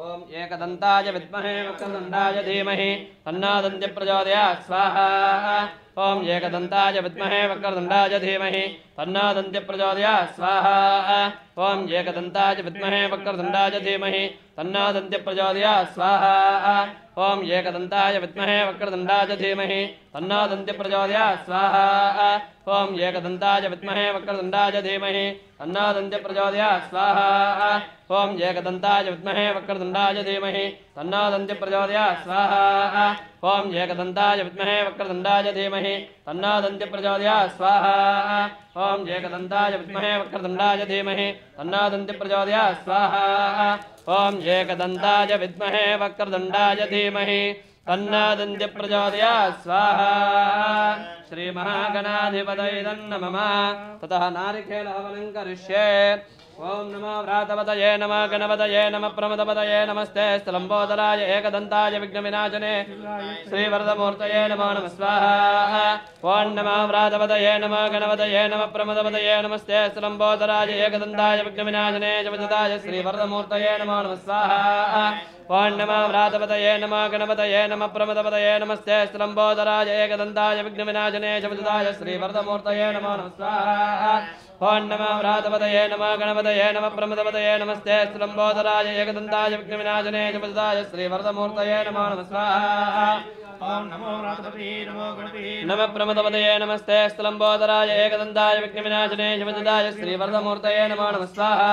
ॐ एकदन्ताय विद्महे मुक्तदन्ताय धीमहि तन्नादन्त्यप्रचोदया स्वाहा ॐ एकदन्ताय विद्महे वक्रदण्डाय धीमहि तन्नादन्त्यप्रचोदया स्वाहा ओम एकदन्ताय विद्महे वक्रतुण्डाय धीमहि तन्नादन्त्यप्रचोदया स्वाहा ओम एकदन्ताय विद्महे वक्रतुण्डाय धीमहि तन्नादन्त्यप्रचोदया स्वाहा ॐ एकदन्ताय विद्महे वक्रतुण्डाय धीमहि तन्नादन्त्यप्रचोदया स्वाहा ॐ एकदन्ताय विद्महे वक्रतुण्डाय धीमहि तन्नादन्त्यप्रचोदया स्वाहा ओम एकदन्ताय विद्महे वक्रतुण्डाय धीमहि तन्नादन्त्यप्रचोदया स्वाहा ॐ जेकदन्ताय विद्महे वक्रदण्डाय धीमहि तन्नादन्त्यप्रचोदया स्वाहा ॐ जेकदन्ताय विद्महे वक्रदण्डाय धीमहि तन्नादन्त्यप्रचोदया स्वाहा श्रीमहागणाधिपतैदन्नमः ततः नारिकेलवनं करिष्ये ॐ नमः व्रातपतये नमः गणपतये नम प्रमदपतये नमस्ते स्थलम्बोदराय एकदन्ताय विघ्नविनाशने श्रीवरदमूर्तये नमो नम स्वाहा ॐ नमः व्रातपतये नम गणपतये नम प्रमदपतये नमस्ते स्थलम्बोदराय एकदन्ताय विघ्नविनाशने जपदाय श्रीवरदमूर्तये नमो नमः स्वाहा ॐ नम व्रातपतये नम गणपतये नमः प्रमदपतये नमस्ते स्थलम्बोदराय एकदन्ताय विघ्नविनाशने जपदाय श्रीवरदमूर्तये नमो नमः स्वाहा ओं नम रातपतये नम गणपतये नम प्रमदपतये नमस्ते स्तुलम्बोधराय एकदन्ताय विघ्नविनाशने च श्रीवरदमूर्तये नमो नम स्वाहा नम प्रमदपतये नमस्ते स्थलम्बोधराय एकदन्ताय विघ्नविनाशने शिवददाय श्रीवरदमूर्तये नमो नमः स्वाहा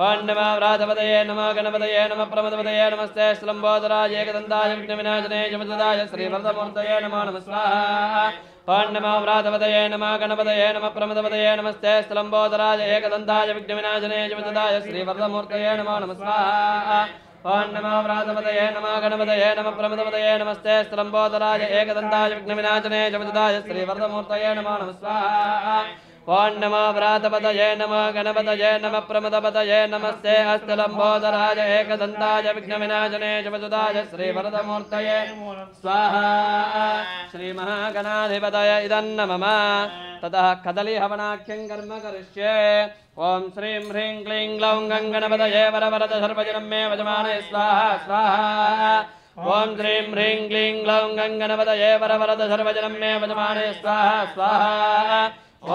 ॐ नमः व्रातपतये नमो गणपतये नमः प्रमदपतये नमस्ते स्थलम्बोधराय एकदन्ताय विघ्नविनाशने शिवददाय श्रीवरदमूर्तये नमो नमः स्वाहा ॐ नमः व्रातपतये गणपतये नमः प्रमदपतये नमस्ते स्थलम्बोधराय एकदन्ताय विघ्नविनाशने शिवददाय श्रीवरदमूर्तये नमो नमः स्वाहा ओं नमो राजमदये नमः गणपतये नम प्रमदमदये नमस्ते स्तम्बोदराय एकदन्ताय विघ्नविनाशने जमददाय श्रीवरदमूर्तये नमो नमः स्वाहा ओं नमः व्रातपदये नमः गणपतये नमः प्रमदपदये नमस्ते अस्तलम्बोदराय एकदन्ताय विघ्नविनाशने जमददाय श्रीवरदमूर्तये स्वाहा श्रीमहागणाधिपतय इदन्नमम ततः कदलीहवनाख्यं कर्म करिष्ये ॐ श्रीं ह्रीं क्लीं ग्लौं गङ्गणपतये वरवरद सर्वजनं मे वजमाने स्वाहा स्वाहा ॐ श्रीं ह्रीं क्लीं ग्लौं गङ्गणपतये वरवरद सर्वजनं मे वजमाने स्वाहा स्वाहा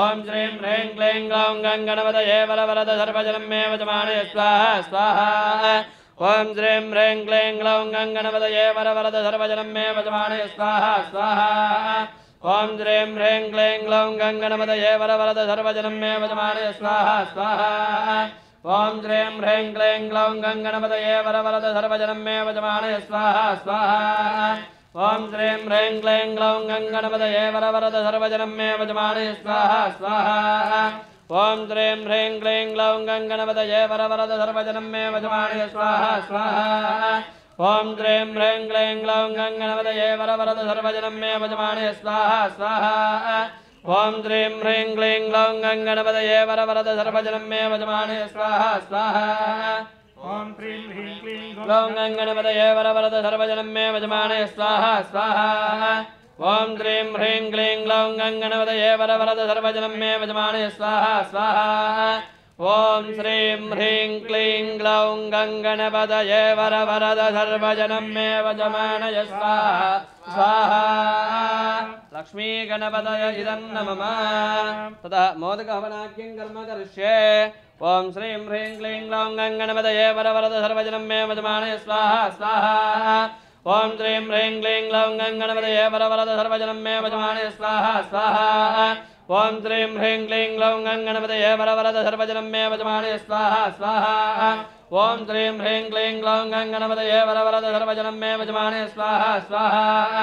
ॐ श्रीं ह्रीं क्लीं ग्लौं गङ्गणपतये वरवरद सर्वजनं मे वजमाने स्वाहा स्वाहा ॐ श्रीं ह्रीं क्लीं ग्लौं गङ्गणपतये वरवरद सर्वजनं मे वजमाने स्वाहा स्वाहा ओं द्रीं ह्रीं क्लीं ग्लौं गङ्गणमदये वरवरद सर्वजनं मे वजमानय स्वाहा स्वाहा ॐ द्रीं ह्रीं क्लीं ग्लौं गङ्गणमदये वरवरद सर्वजनं मे वजमानय स्वाहा स्वाहा ॐ श्रीं ह्रीं क्लीं ग्लौं गङ्गणपदये वरवरद सर्वजनं मे वजमानय स्वाहा स्वाहा ॐ श्रीं ह्रीं क्लीं ग्लौं गङ्गणपदये वरवरद सर्वजनं मे वजमानय स्वाहा स्वाहा ॐ क्लीं म्रीं क्लीं ग्लौं गङ्गणवदये वरवरद सर्वजनं मे भजमाणे स्वाहा स्वाहा ॐ क्लीं म्रीं क्लीं ग्लौं गङ्गणवदये वरवरद सर्वजनं मे भजमाणे स्वाहा स्वाहा ॐ क्लीं ह्रीं क्लीं गङ्गणपदये वरवरद सर्वजनं मे भजमाने स्वाहा स्वाहा ॐ क्लीं ह्रीं क्लीं ग्लौं गङ्गणपदये वरवरद सर्वजनं मे भजमाने स्वाहा स्वाहा ॐ श्रीं ह्रीं क्लीं ग्लौं गङ्गणपदये वरवरद सर्वजनं मे वजमानय स्वाहा स्वाहा लक्ष्मीगणपदय इदं मम ततः मोदकवनाख्यं कर्म करिष्ये ॐ श्रीं ह्रीं क्लीं ग्लौं गङ्गणपदये वरवरद सर्वजनं मे वजमानय स्वाहा स्वाहा ओं श्रीं ह्रीं क्लीं लौं गङ्गणपतये परवरद सर्वजनं मे भजमाणे स्वाहा स्वाहा ॐ श्रीं ह्रीं क्लीं लौं गङ्गणपतये परवरद सर्वजनं मे भजमाणे स्वाहा स्वाहा ओं श्रीं ह्रीं क्लीं लौं गङ्गणपतये परवरद सर्वजनं स्वाहा स्वाहा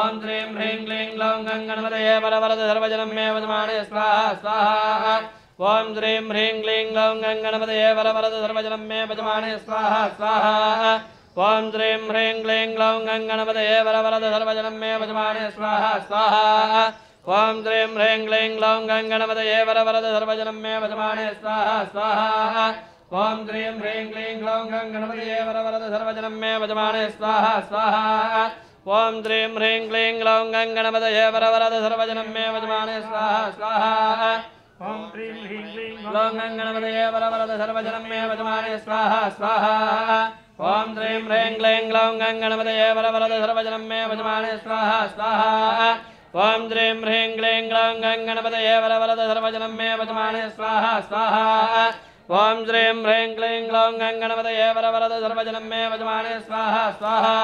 ॐ श्रीं ह्रीं क्लीं लौं गङ्गणपतये परवरद सर्वजनं मे भजमाणे स्वाहा स्वाहा ॐ श्रीं ह्रीं क्लीं लौं गङ्गणपतये सर्वजनमे सर्वजनं मे भजमाणे स्वाहा स्वाहा ॐ श्रीं ह्रीं क्लीं ग्लौं गङ्गणपदये वरवरद सर्वजनं मे भजमाणे स्वाहा स्वाहा ॐ श्रीं ह्रीं क्लीं ग्लौं गङ्गणपदये वरवरद सर्वजनं मे भजमाणे स्वाहा स्वाहा ॐ श्रीं ह्रीं क्लीं ग्लौं गङ्गणपदये वरवरद सर्वजनमे भजमाने स्वाहा स्वाहा ॐ श्रीं ह्रीं क्लीं ग्लौं गङ्गणपदये वरवरद सर्वजनमे मे भजमाणे स्वाहा स्वाहा ॐ ह्रीं ह्रीं क्लीं ग्लौं गङ्गणपदये वरवरद सर्वजनं मे स्वाहा स्वाहा ॐ श्रीं ह्रीं क्लीं गंगण गङ्गणपतये वर वरद सर्वजनमे भजमाणे स्वाहा स्वाहा ॐ श्रीं ह्रीं क्लीं ग्लौं गङ्गणपतये वरवरद सर्वजनं मे भजमाणे स्वाहा स्वाहा ॐ श्रीं ह्रीं क्लीं ग्लौं गङ्गणपतये वरवरद सर्वजनं मे भजमाणे स्वाहा स्वाहा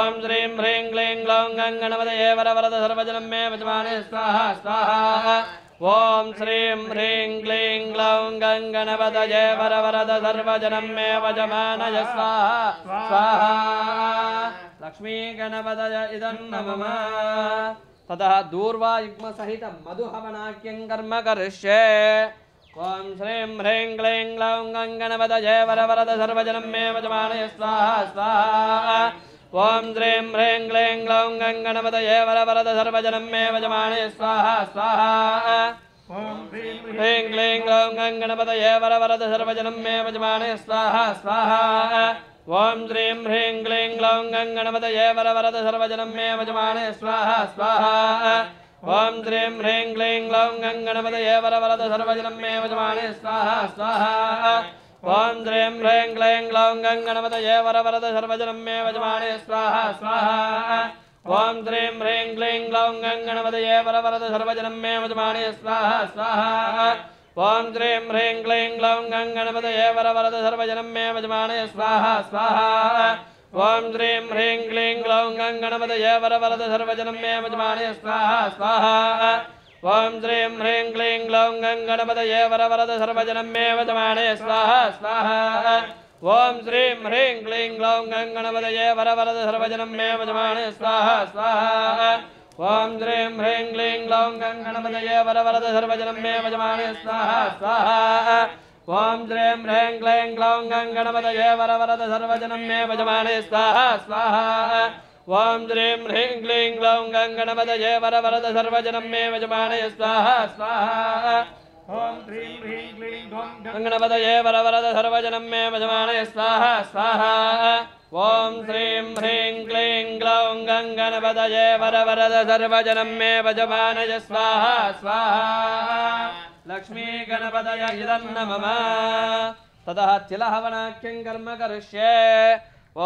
ॐ श्रीं ह्रीं क्लीं ग्लौं गङ्गणपतये वरवरद सर्वजनं मे भजमाणे स्वाहा स्वाहा ॐ श्रीं ह्रीं क्लीं ग्लौं गङ्गणपतये वरवरद सर्वजनमे वजमानय स्वाहा स्वाहा लक्ष्मीगणपतय इदं नमः ततः दूर्वा युग्मसहितं मधुहवनाख्यं कर्म करिष्ये ॐ श्रीं ह्रीं क्लीं ग्लौं गङ्गणपतये वरवरद सर्वजनं मे वजमानय स्वाहा स्वाहा ॐ श्रीं ह्रीं क्लीं ग्लौं गङ्गणपतये वरवरद सर्वजनं मे वजमाणे स्वाहा स्वाहा ह्रीं क्लीं ग्लौं गङ्गणपतये वरवरद सर्वजनं मे वजमाणे स्वाहा स्वाहा ॐ श्रीं ह्रीं क्लीं ग्लौं गङ्गणपतये वरवरद सर्वजनं मे वजमाणे स्वाहा स्वाहा ॐ श्रीं ह्रीं क्लीं ग्लौं गङ्गणपतये वरवरद सर्वजनं मे वजमाणे स्वाहा स्वाहा ॐ श्रीं ह्रीं क्लीं ग्लौं गङ्गणपतये वरवरद सर्वजनम्ये वजमाने स्वाहा स्वाहा ॐ श्रीं ह्रीं क्लीं ग्लौं गङ्गणपतये वरद सर्वजनम्ये वजमाने स्वाहा स्वाहा ॐ श्रीं ह्रीं क्लीं ग्लौं गङ्गणपतये वरवरद सर्वजनम्ये वजमाने स्वाहा स्वाहा ॐ श्रीं ह्रीं क्लीं ग्लौं गङ्गणपतये वरवरद सर्वजनम्ये वजमाने स्वाहा स्वाहा ओम श्री ह्रीं क्लीं ग्लौं गङ्गणपतये वरवरद सर्वजनमेव तमाणे स्वाहा स्वाहा ओम श्री ह्रीं क्लीं ग्लौं गङ्गणपतये वरवरद सर्वजनमेव तमाणे स्वाहा स्वाहा ओम श्री ह्रीं क्लीं ग्लौं गङ्गणपतये वरवरद सर्वजनमेव तमाणे स्वाहा स्वाहा ॐ श्रीं ह्रीं क्लीं ग्लौं गङ्गणपतये वरवरद सर्वजनमेव तमाणे स्वाहा स्वाहा ॐ श्रीं ह्रीं क्लीं ग्लौं गङ्गणपदये वरवरद सर्वजनं मे यजमानय स्वाहा स्वाहा ॐ ह्रीं ह्रीं क्लीं वरवरद सर्वजनं मे यजमानय स्वाहा स्वाहा ॐ श्रीं ह्रीं क्लीं ग्लौं गङ्गणपदये वरवरद सर्वजनं मे यजमानय स्वाहा स्वाहा लक्ष्मीगणपदय इदं न मम ततः तिलहवनाख्यं कर्म करिष्ये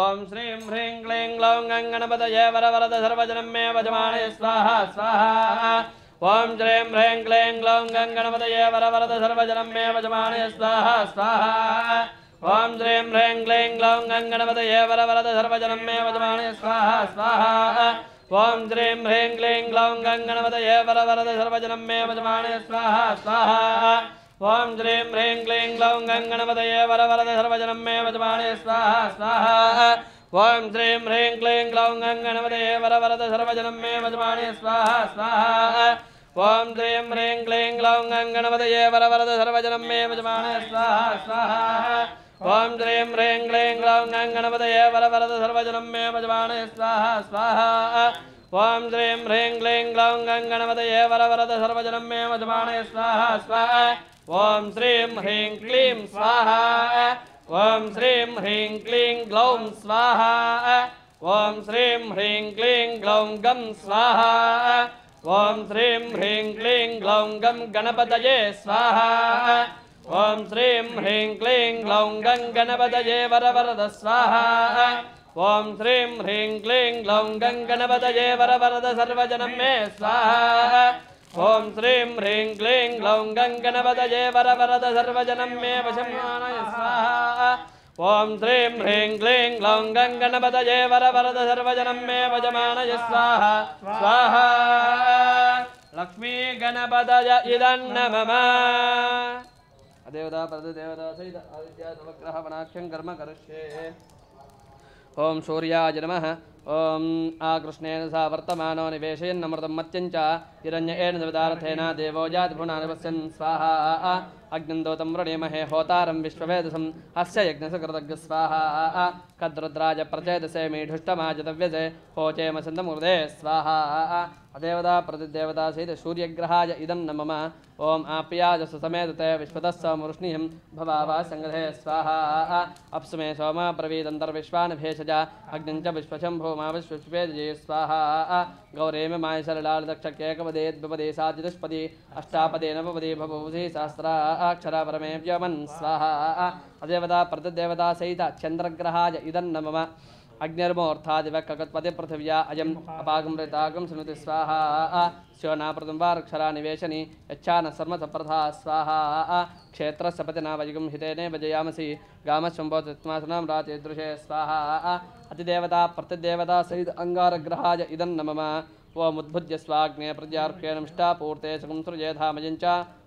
ఓం శ్రీం హ్రీం క్లీం గ్లౌం గంగణపతయే వరవరద సర్వజనం మే వజమానే స్వాహ స్వాహ ఓం శ్రీం హ్రీం క్లీం గ్లౌం గంగణపతయే వరవరద సర్వజనం మే వజమానే స్వాహ స్వాహ ఓం శ్రీం హ్రీం క్లీం గ్లౌం గంగణపతయే వరవరద సర్వజనం మే వజమానే స్వాహ స్వాహ ఓం శ్రీం హ్రీం క్లీం గ్లౌం గంగణపతయే వరవరద సర్వజనం మే వజమానే స్వాహ స్వాహ ॐ श्री ह्रीं क्लीं ग्लौं गङ्गणपतये वरवरदे सर्वजनम्मे वजमाणे स्वाहा स्वाहा ॐ श्रीं ह्रीं क्लीं ग्लौं गङ्गणपतये वरवरदे सर्वजनम्मे वजमाणे स्वाहा स्वाहा ॐ श्रीं ह्रीं क्लीं ग्लौं गङ्गणपतये वरवरदे सर्वजनम्मे वजमाणे स्वाहा स्वाहा ॐ श्री ह्रीं क्लीं ग्लौं गङ्गणपतये वरवरदे सर्वजनम्मे वजमाणे स्वाहा स्वाहा ओं श्रीं ह्रीं क्लीं ग्लौं वरद वरवरदे सर्वजनम्मे वजमाणे स्वाहा स्वाहा ॐ श्रीं ह्रीं क्लीं स्वाहा ॐ श्रीं ह्रीं क्लीं ग्लौं स्वाहा ॐ श्रीं ह्रीं क्लीं ग्लौं गं स्वाहा ॐ श्रीं ह्रीं क्लीं ग्लौं गं गणपतये स्वाहा ॐ श्रीं ह्रीं क्लीं ग्लौं गं गणपतये वरवरद स्वाहा ॐ श्रीं ह्रीं क्लीं ग्लौं गं गणपतये वरवरद सर्वजनं मे स्वाहा ॐ श्रीं ह्रीं क्लीं ग्लौं गङ्गणपतये वरवरद सर्वजनं मे वशमानय स्वाहा ॐ श्रीं ह्रीं क्लीं ग्लौं गङ्गणपतये वरवरद सर्वजनं मे वजमानय स्वाहा स्वाहा लक्ष्मीगणपतय इदन्नमम देवता परदेवता सहित आदित्या नवग्रह वनाख्यं कर्म करिष्ये ॐ सूर्याय नमः ओम आकृष्णेन सा वर्तमान निवेशयन्नमृतं मत्यञ्च हिरण्य एन सवितार्थेन देवो जातिभुनानुपश्यन् स्वाहा अग्नन्दोतं वृणीमहे होतारं विश्ववेदसं हस्य यज्ञस्य स्वाहा कद्रुद्राज प्रचेदसे मीढुष्टमाजतव्यसे होचेमसन्दमूर्धे स्वाहा अदेवता प्रतिदेवता सहित सूर्यग्रहाय इदं न मम ओं आप्याज समेतते विश्वतः मृष्णिहं भवावा संग्रहे स्वाहा अप्समे सोम प्रवीदन्तर्विश्वान् भेषजा अग्निं च भूमा विश्वस्वेदये स्वाहा गौरे मे माय सरलालदक्षकेकपदेद्विपदे साजिदुष्पदे अष्टापदे नवपदे भभूषि सहस्रा अक्षरा परमे व्योमन् स्वाहा अदेवता प्रतिदेवता सहित चन्द्रग्रहाय इदं न मम अर्थाद कगत्पदे पृथिव्या अजम अपागं ऋतागं स्वाहा शिवना वा रक्षरा निवेशनि यच्छा न सप्रथा स्वाहा क्षेत्रस्य पतिनावजिगं हितेने भजयामसि गामशम्भोतत्मासनां रातेदृशे स्वाहा अतिदेवता प्रतिदेवता सहित अङ्गारग्रहाय इदं न मम ओमुद्भुज्य स्वाग्ने प्रत्यार्क्येण मिष्टापूर्ते सुगं मजिंचा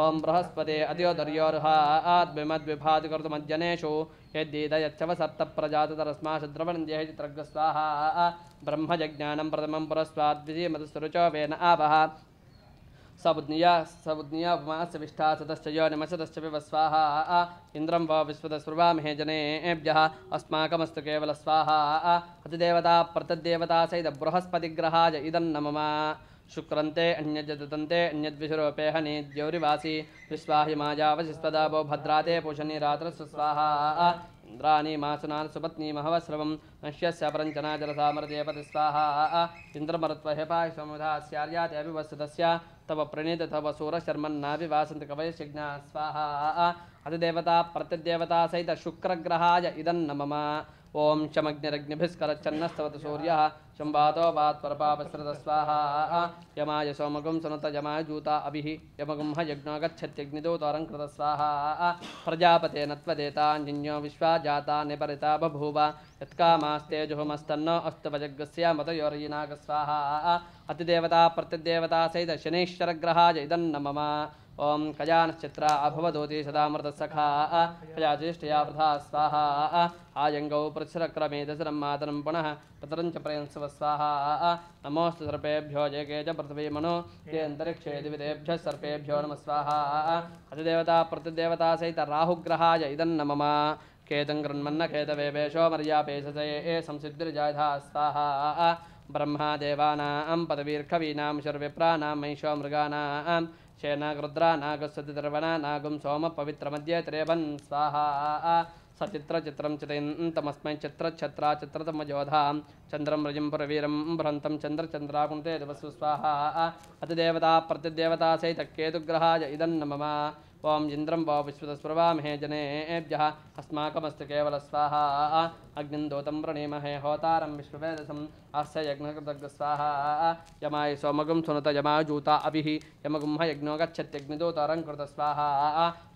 ओं बृहस्पते अद्योदर्योर्ह आत्मद्विभातिकृतमज्जनेषु यद्दीदयच्छव सप्त प्रजातरस्मा शद्रवणज्य चित्रग्रस्वाहा ब्रह्मजज्ञानं प्रथमं पुरस्वाद्वितीयमतस्वरुच वेन आवह सबुद्निया सबुद्निया उपमास्य विष्ठा सतश्च यो निमशतश्च विवस्वाहा इन्द्रं वा विश्वतस्वामहे जनेभ्यः अस्माकमस्तु केवलस्वाहा अतिदेवता प्रतद्देवता सहित बृहस्पतिग्रहाय इदं नममा शुक्रंते शुक्रन्ते अन्यज्जतन्ते अन्यद्विषुरूपेह निद्यौरिवासी विश्वाह्यमायावशिस्पदापो भद्राते पूषणी रात्रस्वस्वाहा इन्द्राणि मासुनान् सुपत्नी महवस्रवं नश्यस्य परञ्चनाजलसामृते पतिस्वाहा इन्द्रमरुत्वहेपायुसमुधास्यार्यातेऽभिवस्तुतस्य तव प्रणीत तव सूरशर्मन्नाभिवासन्ति कवयशिज्ञा स्वाहा अतिदेवता प्रतिदेवता सहित शुक्रग्रहाय इदन्नमम ओम शमग्निरग्निभिस्करच्छन्नस्तवत सूर्य शंबातो बात्परपापस्रतस्वाहा यमाय सोमगुं सुनत यमाय जूता अभिः यमगुं ह यज्ञागच्छत्यग्निदोतरं कृतस्वाहा प्रजापते नत्वदेताञ्जन्यो विश्वा जाता निपरिता बभूव यत्कामास्ते जुहुमस्तन्नो अस्तवजग्रस्य मतयोरयिनागस्वाहा अतिदेवता प्रतिदेवता सहित शनैश्वरग्रहाय इदन्नमम ओम कजानश्चित्रा अभवदोति सदामृतसखा कजाचेष्टया प्रथा स्वाहा आयङ्गौ प्रच्छ्रक्रमे दशरं मातरं पुनः पतरं च प्रयंसव स्वाहा नमोस्त सर्पेभ्यो जयके च पृथ्वी मनो ये अंतरिक्षे द्वितेभ्यः सर्पेभ्यो नम स्वाहा अतिदेवता प्रतिदेवता सहित राहुग्रहाय इदन्नमम केतं गृण्मन्न केतवेवेशो मर्यापेशजये ए संसिद्धिर्जायधा स्वाहा ब्रह्मा देवानां पदवीर्खवीनां शर्विप्राणां महिषो मृगाणां ಶೇನಾಗರುದ್ರ ನಾಗಸ್ವತಿ ದ್ರವಣ నాగం సోమ పవిత్ర మధ్య త్రేవన్ ಸ್ವಾಹಾ సచిత్ర చిత్రం చితయంతమస్మై చిత్ర ఛత్ర చిత్రతమ జోధా చంద్రం రజం పురవీరం భ్రంతం చంద్ర చంద్రాకుంతే దివసు స్వాహ అతిదేవత ప్రతిదేవత సైతకేతుగ్రహాయ కేతుగ్రహాయ ఇదన్నమమ ओम इंद्रम वा विश्वतस्प्रवामहे जनेभ्य अस्माकमस्त केवल स्वाहा अग्निंदोतम प्रणेमहे होतारं विश्ववेदसं अस्य स्वाहा यमाय सोमगुम सुनत यमाजूता अभि यमगुम यज्ञो गच्छत्यग्निदोतरं कृतस्वाहा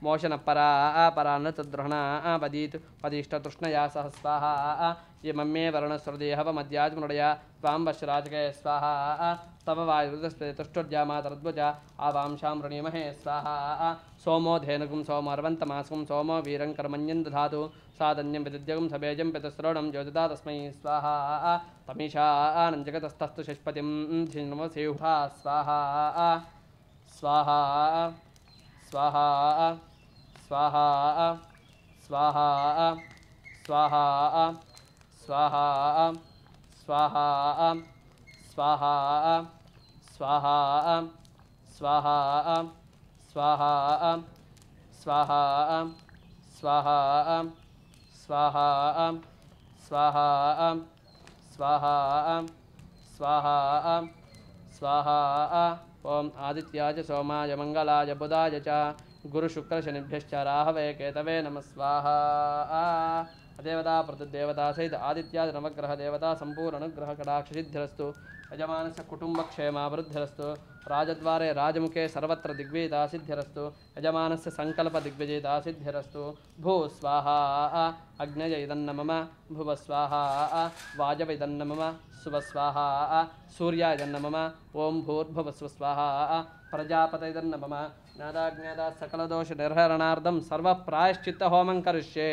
मोशन परा न तद्रहणा पदीत् पदीष्टतृष्णया सह स्वाहा मम्मे वर्णस्रदेहवमद्याजमुनडय त्वां वश्राजगय स्वाहा तव वायुरुदस्पतिष्टुर्जामातरद्वज आवांशा मृणीमहे स्वाहा सोमो सोम सोमर्वन्तमासुं सोमो वीरं कर्मण्यं दधातु साधन्यं विद्युगुं सभेजं पितस्रवणं ज्योतिता तस्मै स्वाहा तमीशा आनञ्जगतस्तस्तु षष्पतिं धिन्वसेयुः स्वाहा स्वाहा स्वाहा स्वाहा स्वाहा स्वाहा स्वाहा स्वाहा स्वाहा स्वाहा स्वाहा स्वाहा स्वाहा स्वाहा स्वाहा स्वाहा स्वाहा स्वाहा स्वाहा ओम आदित्याय सोमाय मंगलाय बुधाय च गुरुशुक्रशनिभ्य राहवे केतवे नम स्वाहा देवता प्रतदेवता सहित आदित्यादि नवग्रह देवता संपूर्ण अनुग्रह कटाक्ष सिद्धिरस्तु यजमानस्य कुटुम्बक्षेमावृद्धिरस्तु राजद्वारे राजमुखे सर्वत्र दिग्विजयता सिद्धिरस्तु यजमानस्य सङ्कल्पदिग्विजयता सिद्धिरस्तु भूस्वाहा अग्नय इदन्न मम भुवस्वाहा वाजव इदन्न मम स्वाहा सूर्या इदन्न मम ओं भूर्भुवस्वस्वाहा प्रजापत इदन्न मम ज्ञाता ज्ञाता सकलदोषनिर्हरणार्थं सर्वप्रायश्चित्तहोमं करिष्ये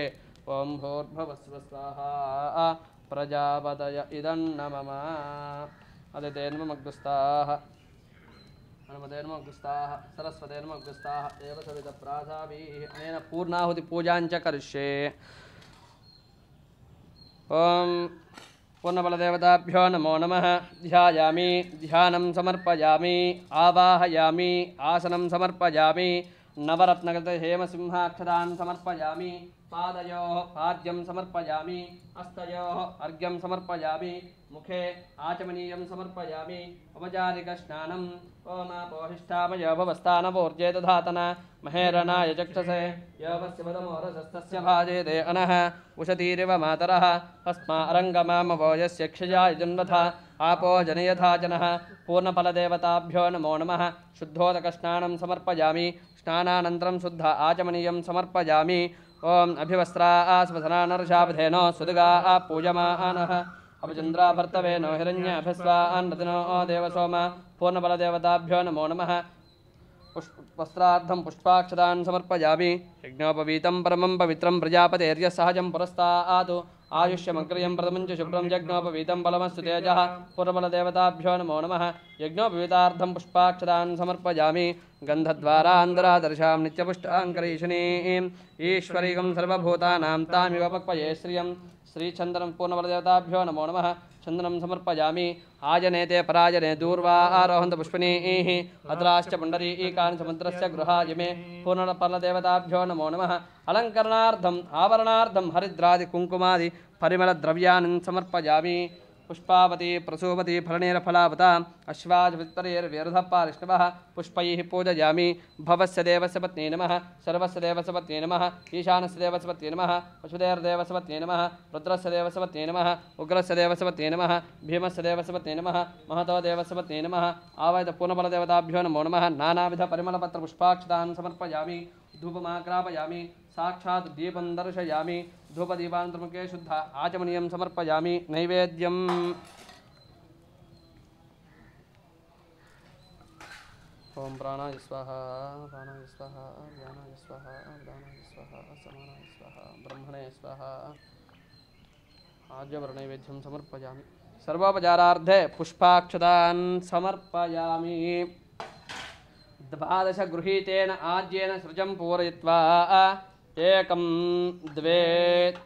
ॐ भोर्भवस्व स्वाहा प्रजापदय इदन्न मम अदितेन्मग्रस्ताः हनुमतेन्मग्रस्ताः सरस्वतेन्मग्रस्ताः एव नम अनेन पूर्णाहुतिपूजाञ्च करिष्ये ॐ पूर्णबलदेवताभ्यो नमो नमः ध्यायामि ध्यानं समर्पयामि आवाहयामि आसनं समर्पयामि नवरत्नगतहेमसिंहाक्षरान् समर्पयामि पादयो पाद्यम समर्पयामि हस्तयोः अर्घ्यम समर्पयामि मुखे आचमनीयम समर्पयामि स्नानम ओमा भवस्थान पूर्जे दधातन महेरणाय चक्षसे योगस्य वदमोरसस्तस्य भाजेते अनः उषतीरिव मातरः अस्मा अरङ्गमामवो यस्य क्षयाय जन्मथा आपो जनयथा जनः पूर्णफलदेवताभ्यो नमो नमः शुद्धोदकस्नानं समर्पयामि स्नानानन्तरं शुद्ध आचमनीयं समर्पयामि ओम अभिवस्त्र आसवसना नो सुदगा अभचंद्र भर्तवे नो हिरण्यभिस्वान्नतिनो देवसोम पूर्णबलदेवताभ्यो नमो नम पुष्प वस्त्रार्थं समर्पयामी यज्ञोपवीत परम परमं पवित्रं प्रजापतेर्यः पुरस्ता आदु आयुष्यमग्रयं प्रथमं च शुभ्रं यज्ञोपवीतं बलमस्तु तेजः पुरबलदेवताभ्यो नमो नमः यज्ञोपवीतार्थं पुष्पाक्षरान् समर्पयामि गन्धद्वारान्ध्रादर्शां नित्यपुष्टाङ्करीषिणीम् ईश्वरीगं सर्वभूतानां तामिव पक्वये श्रियं श्रीचंदन पूर्णवरदेवताभ्यो नमो नम चंदन समर्पया आजने ते पराजने दूर्वा आरोहंत पुंडरी अत्राश्च पुण्डरी से समुद्रस्य गृहायमे पूर्णपर्णदेवताभ्यो नमो नमः अलङ्करणार्थम् आवरणार्थं हरिद्रादिकुङ्कुमादि परिमलद्रव्यान् समर्पयामी पुष्पावती प्रसूपति फलनेरफलावता अश्वाजवृत्तरेर्व्यर्थपारिष्णवः पुष्प पूजयामी भवस्य देवस्य पत्नी नम सर्वस्य देवस्य पत्नी नमः ईशानस्य देवस्य पत्नी नम पशुदेर्देवस्य पत्नी नम रुद्रस्य देवस्य पत्नी नम उग्रस्य देवस्य पत्नी नम भीमस्य देवस्य पत्नी नम महतो देवस्य पत्नी नम नमः पूर्णबलदेवताभ्यो नमो नमः नानाविधपरिमलपत्रपुष्पाक्षतान् समर्पयामि धूपमाक्रापयामि साक्षात् दीपं दर्शयामि धूपदीपान्तमुखे शुद्ध आचमनीय समर्पया नैवेद्यम ओम प्राणाय स्वाहा प्राणाय स्वाहा ज्ञानाय स्वाहा ज्ञानाय स्वाहा समानाय स्वाहा ब्रह्मणे स्वाहा समर्पयामि पुष्पाक्षतान् समर्पयामि आद्येन सृजं पूरयित्वा एकं द्वे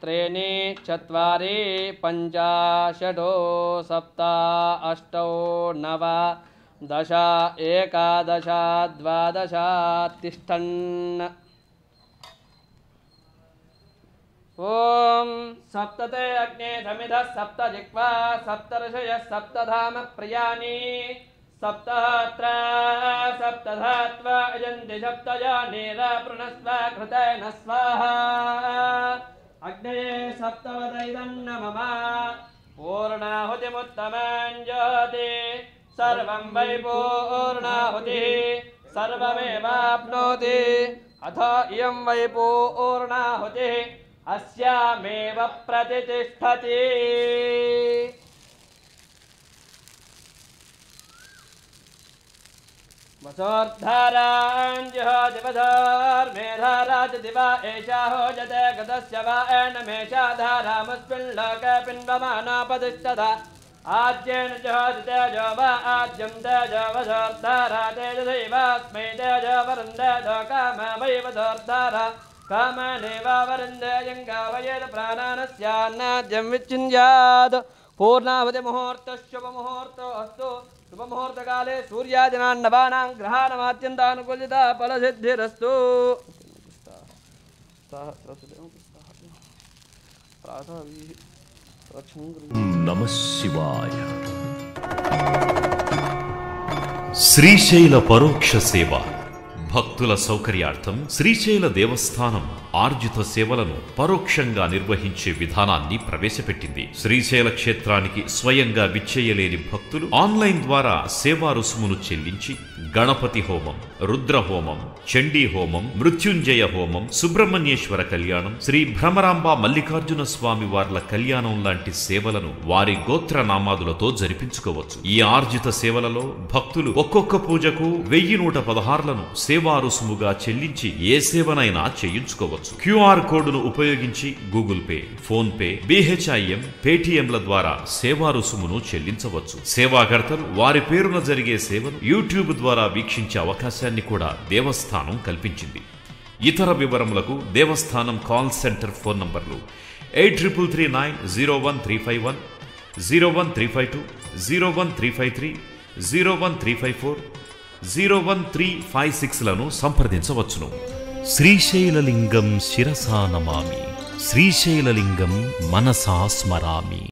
त्रीणि चत्वारि पञ्च षड् सप्त अष्टौ नव दश एकादश द्वादश तिष्ठन् ॐ सप्तते अग्ने शमितः सप्त धाम सप्तधामप्रियाणि सप्तत्र सप्तधात्वा अजन्ति सप्तजानेन प्रणस्व स्वाहा अग्नये मम सर्वं वै पूर्णाहुतिः सर्वमेवाप्नोति अथ इयं वै पूर्णाहुतिः अस्यामेव प्रतिष्ठति मतोर्धारा जर्मे धाराज दि वा एषा होज गतस्य वा एषा धारामस्मिन्बमानापदिष्ट ज आद्यं दोर्धारा ते जैवात्मै दजवृन्द कमेवर्दार कामदेव वृन्दयङ्गावयेत् प्राणानस्यान्नाद्यं विचिञ्जाद् पूर्णावति मुहूर्त शुभमुहूर्तोऽस्तु శుభముహూర్తకాలే సూర్యాజనాన్నవానాం గ్రహాణమాత్యంతానుకూలిత ఫలసిద్ధిరస్తు నమ శివాయ శ్రీశైల పరోక్ష సేవ భక్తుల సౌకర్యార్థం శ్రీశైల దేవస్థానం ఆర్జిత సేవలను పరోక్షంగా నిర్వహించే విధానాన్ని ప్రవేశపెట్టింది శ్రీశైల క్షేత్రానికి స్వయంగా విచ్చేయలేని భక్తులు ఆన్లైన్ ద్వారా సేవా రుసుమును చెల్లించి గణపతి హోమం రుద్ర హోమం చండీ హోమం మృత్యుంజయ హోమం సుబ్రహ్మణ్యేశ్వర కళ్యాణం శ్రీ భ్రమరాంబ మల్లికార్జున స్వామి వార్ల కళ్యాణం లాంటి సేవలను వారి గోత్ర నామాదులతో జరిపించుకోవచ్చు ఈ ఆర్జిత సేవలలో భక్తులు ఒక్కొక్క పూజకు వెయ్యి నూట పదహారులను సేవా రుసుముగా చెల్లించి ఏ సేవనైనా చేయించుకోవచ్చు చేసుకోవచ్చు క్యూఆర్ కోడ్ను ఉపయోగించి Google Pay PhonePe BHIM పేటిఎంల ద్వారా సేవా రుసుమును చెల్లించవచ్చు సేవాకర్తలు వారి పేరున జరిగే సేవను యూట్యూబ్ ద్వారా వీక్షించే అవకాశాన్ని కూడా దేవస్థానం కల్పించింది ఇతర వివరములకు దేవస్థానం కాల్ సెంటర్ ఫోన్ నంబర్లు eight triple three nine zero one three five one zero one three five two zero one three five three zero one three five four zero one three five సిక్స్లను సంప్రదించవచ్చును శ్రీశైలలింగం శిరసా నమామి శ్రీశైలలింగం మనసా స్మరామి